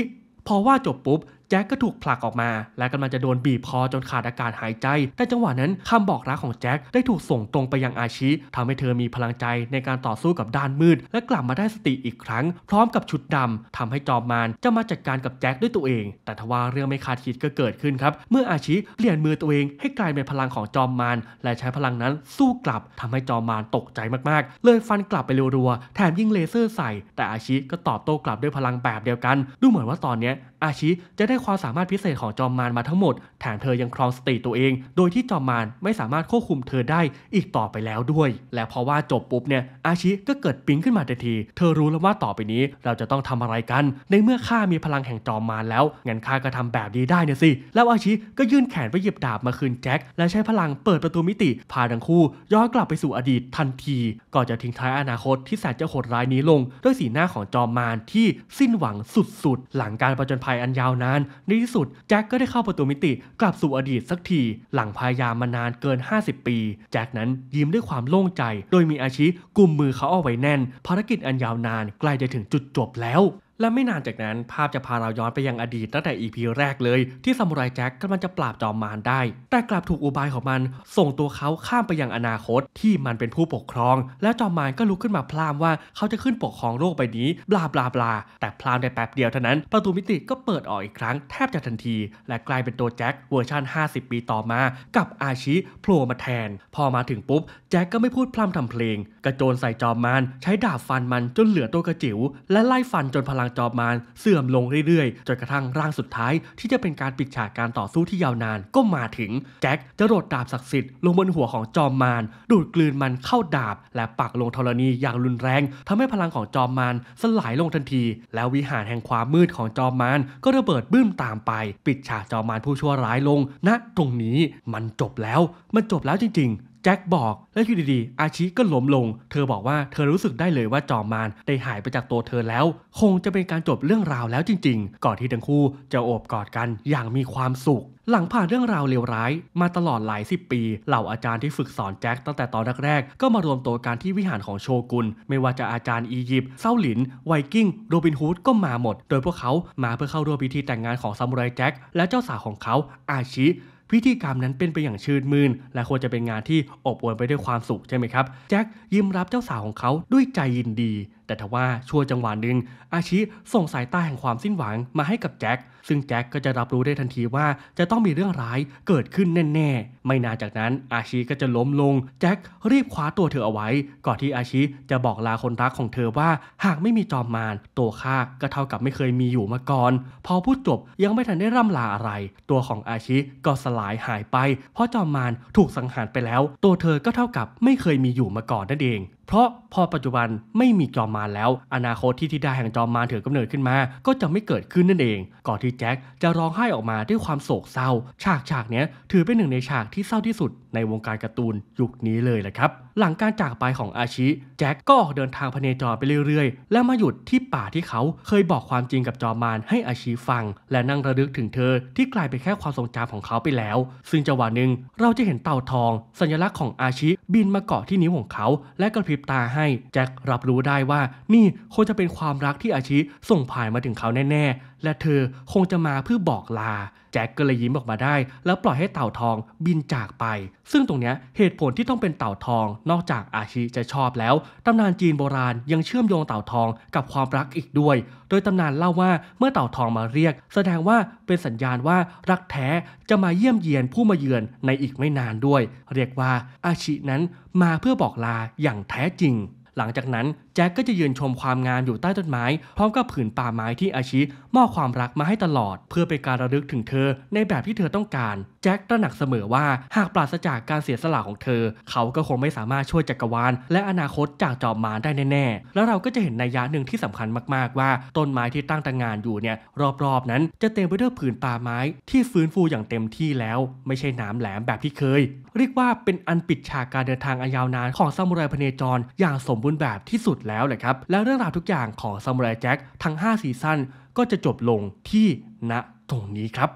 พอว่าจบปุ๊บแจ็คก็ถูกผลักออกมาและกำลังจะโดนบีบคอจนขาดอากาศหายใจ แต่จังหวะนั้นคำบอกรักของแจ็คได้ถูกส่งตรงไปยังอาชีทำให้เธอมีพลังใจในการต่อสู้กับด้านมืด และกลับมาได้สติอีกครั้งพร้อมกับชุดดำทำให้จอมมารจะมาจัดการกับแจ็คด้วยตัวเอง แต่ทว่าเรื่องไม่คาดคิดก็เกิดขึ้นครับ เมื่ออาชีเปลี่ยนมือตัวเอง ให้กลายเป็นพลังของจอมมารและใช้พลังนั้นสู้กลับทำให้จอมมารตกใจมากๆ เลยฟันกลับไปรัวๆแถมยิงเลเซอร์ใส่ แต่อาชีก็ตอบโต้กลับด้วยพลังแบบเดียวกัน ดูเหมือนว่าตอนนี้อาชิจะได้ความสามารถพิเศษของจอมมารมาทั้งหมด แถมเธอยังครองสติตัวเอง โดยที่จอมมารไม่สามารถควบคุมเธอได้อีกต่อไปแล้วด้วย และเพราะว่าจบปุ๊บเนี่ย อาชิก็เกิดปิ๊งขึ้นมาทันที เธอรู้แล้วว่าต่อไปนี้เราจะต้องทำอะไรกัน ในเมื่อข้ามีพลังแห่งจอมมารแล้ว งั้นข้าก็ทำแบบนี้ได้เนี่ยสิ แล้วอาชิก็ยื่นแขนไปหยิบดาบมาคืนแจ็ค และใช้พลังเปิดประตูมิติพาทั้งคู่ย้อนกลับไปสู่อดีตทันทีก่อนจะทิ้งท้ายอนาคตที่แสนจะโหดร้ายนี้ลงด้วยสีหน้าของจอมมารที่สิ้นหวังสุดๆ หลังการประจนภัยอันยาวนานในที่สุดแจ็คก็ได้เข้าประตูมิติกลับสู่อดีตสักที หลังพยายามมานานเกิน 50 ปี แจ็คนั้นยิ้มด้วยความโล่งใจ โดยมีอาชีพกุมมือเขาเอาไว้แน่น ภารกิจอันยาวนานใกล้จะถึงจุดจบแล้วและไม่นานจากนั้นภาพจะพาเราย้อนไปยังอดีตตั้งแต่ EP แรกเลยที่ซามูไรแจ็คกำลังจะปราบจอมมารได้แต่กลับถูกอุบายของมัน ส่งตัวเขาข้ามไปยังอนาคต ที่มันเป็นผู้ปกครองและจอมมารก็ลุกขึ้นมาพรามว่าเขาจะขึ้นปกครองโลกใบนี้บลาบลาบลาแต่พรามได้แป๊บเดียวเท่านั้นประตูมิติก็เปิดออกอีกครั้ง แทบจะทันที และกลายเป็นตัวแจ็คเวอร์ชัน50 ปีต่อมากับอาชิโผล่มาแทน พอมาถึงปุ๊บแจ็คก็ไม่พูดพรามทำเพลงกระโจนใส่จอมมารใช้ดาบฟันมันจนเหลือตัวกระจิ๋วและไล่ฟันจนพลังางจอบมานเสื่อมลงเรื่อยๆจนกระทั่งร่างสุดท้าย ที่จะเป็นการปิดฉากการต่อสู้ที่ยาวนานก็มาถึง แจ็คจะโรดดาบศักดิ์สิทธิ์ลงบนหัวของจอมมานดูดกลืนมันเข้าดาบและปักลงธรณีอย่างรุนแรง ทำให้พลังของจอมมานสลายลงทันที แล้ววิหารแห่งความมืดของจอมมานก็ระเบิดบึ้มตามไป ปิดฉากจอมมานผู้ชั่วร้ายลงณนะตรงนี้มันจบแล้ว มันจบแล้วจริงๆแจ็คบอกและอยู่ดีๆ อาชิก็ล้มลง เธอบอกว่าเธอรู้สึกได้เลยว่าจอมมารได้หายไปจากตัวเธอแล้ว คงจะเป็นการจบเรื่องราวแล้วจริงๆ ก่อนที่ทั้งคู่จะโอบกอดกันอย่างมีความสุข หลังผ่านเรื่องราวเลวร้าย มาตลอดหลายสิบปี เหล่าอาจารย์ที่ฝึกสอนแจ็คตั้งแต่ตอนแรกๆก็มารวมตัวกันที่วิหารของโชกุนไม่ว่าจะอาจารย์อียิปต์เซาหลินไวกิ้งโรบินฮูดก็มาหมด โดยพวกเขามาเพื่อเข้าร่วมพิธีแต่งงานของซามูไรแจ็คและเจ้าสาวของเขาอาชิพิธีกรรมนั้นเป็นไปอย่างชื่นมืน่นและควรจะเป็นงานที่อบอวลไปด้วยความสุขใช่ไหมครับ แจ็คยิ้มรับเจ้าสาวของเขาด้วยใจยินดี แต่ทว่าชั่วจังหวะหนึ่ง อาชิส่งสายตาแห่งความสิ้นหวังมาให้กับแจ็คซึ่งแจ็คก็จะรับรู้ได้ทันทีว่าจะต้องมีเรื่องร้ายเกิดขึ้นแน่ๆ ไม่นานจากนั้นอาชีก็จะล้มลงแจ็ครีบคว้าตัวเธอเอาไว้ ก่อนที่อาชีจะบอกลาคนรักของเธอว่าหากไม่มีจอมมารตัวข้าก็เท่ากับไม่เคยมีอยู่มาก่อน พอพูดจบยังไม่ทันได้ร่ำลาอะไร ตัวของอาชีก็สลายหายไป เพราะจอมมารถูกสังหารไปแล้ว ตัวเธอก็เท่ากับไม่เคยมีอยู่มาก่อนนั่นเองเพราะพอปัจจุบันไม่มีจอมมารแล้ว อนาคตที่ทิดาแห่งจอมมารถือกำเนิดขึ้นมาก็จะไม่เกิดขึ้นนั่นเอง ก่อนที่แจ็คจะร้องไห้ออกมาด้วยความโศกเศร้าฉากฉากนี้ถือเป็นหนึ่งในฉากที่เศร้าที่สุด ในวงการการ์ตูนยุคนี้เลยแหละครับ หลังการจากไปของอาชิแจ็คก็ออกเดินทางพเนจรไปเรื่อยๆ และมาหยุดที่ป่าที่เขาเคยบอกความจริงกับจอมมารให้อาชีฟังและนั่งระลึกถึงเธอที่กลายเป็นแค่ความทรงจำของเขาไปแล้ว ซึ่งจังหวะหนึ่งเราจะเห็นเต่าทอง สัญลักษณ์ของอาชิบินมาเกาะที่นิ้วของเขาและกระพริบบตาให้แจ็ครับรู้ได้ว่านี่คงจะเป็นความรักที่อาชิส่งผ่านมาถึงเขาแน่ ๆ และเธอคงจะมาเพื่อบอกลาจ็คก็เลยยิ้มออกมาได้แล้วปล่อยให้เต่าทองบินจากไป ซึ่งตรงนี้เหตุผลที่ต้องเป็นเต่าทองนอกจากอาชีจะชอบแล้วตำนานจีนโบราณยังเชื่อมโยงเต่าทองกับความรักอีกด้วย โดยตำนานเล่าว่าเมื่อเต่าทองมาเรียก แสดงว่าเป็นสัญญาณว่ารักแท้จะมาเยี่ยมเยียนผู้มาเยือนในอีกไม่นานด้วย เรียกว่าอาชีนั้นมาเพื่อบอกลาอย่างแท้จริง หลังจากนั้นจ็คก็จะยืนชมความงามอยู่ใต้ต้นไม้ พร้อมกับผืนป่าไม้ที่อาชิมอบความรักมาให้ตลอด เพื่อเป็นการระลึกถึงเธอในแบบที่เธอต้องการ แจ็คตระหนักเสมอว่า หากปราศจากการเสียสละของเธอ เขาก็คงไม่สามารถช่วยจักรวาล และอนาคตจากจอมมารได้แน่ๆแล้วเราก็จะเห็นนัยยะหนึ่งที่สำคัญมากๆว่า ต้นไม้ที่ตั้งตระงานอยู่เนี่ยรอบๆนั้นจะเต็มไปด้วยผืนป่าไม้ที่ฟื้นฟูอย่างเต็มที่แล้ว ไม่ใช่น้ำแหลมแบบที่เคย เรียกว่าเป็นอันปิดฉากการเดินทางอันยาวนานของซามูไรพเนจรอย่างสมบูรณ์แบบที่สุดแล้วเลยครับและเรื่องราวทุกอย่างของซามูไรแจ็คทั้ง5ซีซั่นก็จะจบลงที่ณตรงนี้ครับ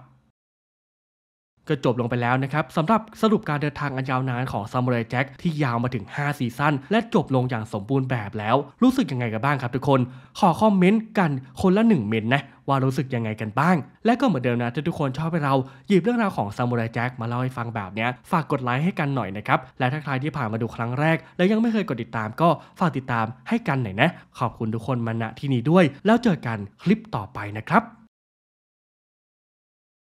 ก็จบลงไปแล้วนะครับสำหรับสรุปการเดินทางอันยาวนานของซามูไรแจ็คที่ยาวมาถึง5ซีซั่นและจบลงอย่างสมบูรณ์แบบแล้ว รู้สึกยังไงกันบ้างครับทุกคน ขอคอมเมนต์กันคนละ 1 เมน์นะ ว่ารู้สึกยังไงกันบ้าง และก็เหมือนเดิมนะ ถ้าทุกคนชอบให้เรา หยิบเรื่องราวของซามูไรแจ็คมาเล่าให้ฟังแบบนี้ฝากกดไลค์ให้กันหน่อยนะครับและถ้าใครที่ผ่านมาดูครั้งแรก และยังไม่เคยกดติดตาม ก็ฝากติดตามให้กันหน่อยนะ ขอบคุณทุกคนมาณที่นี้ด้วย แล้วเจอกันคลิปต่อไปนะครับ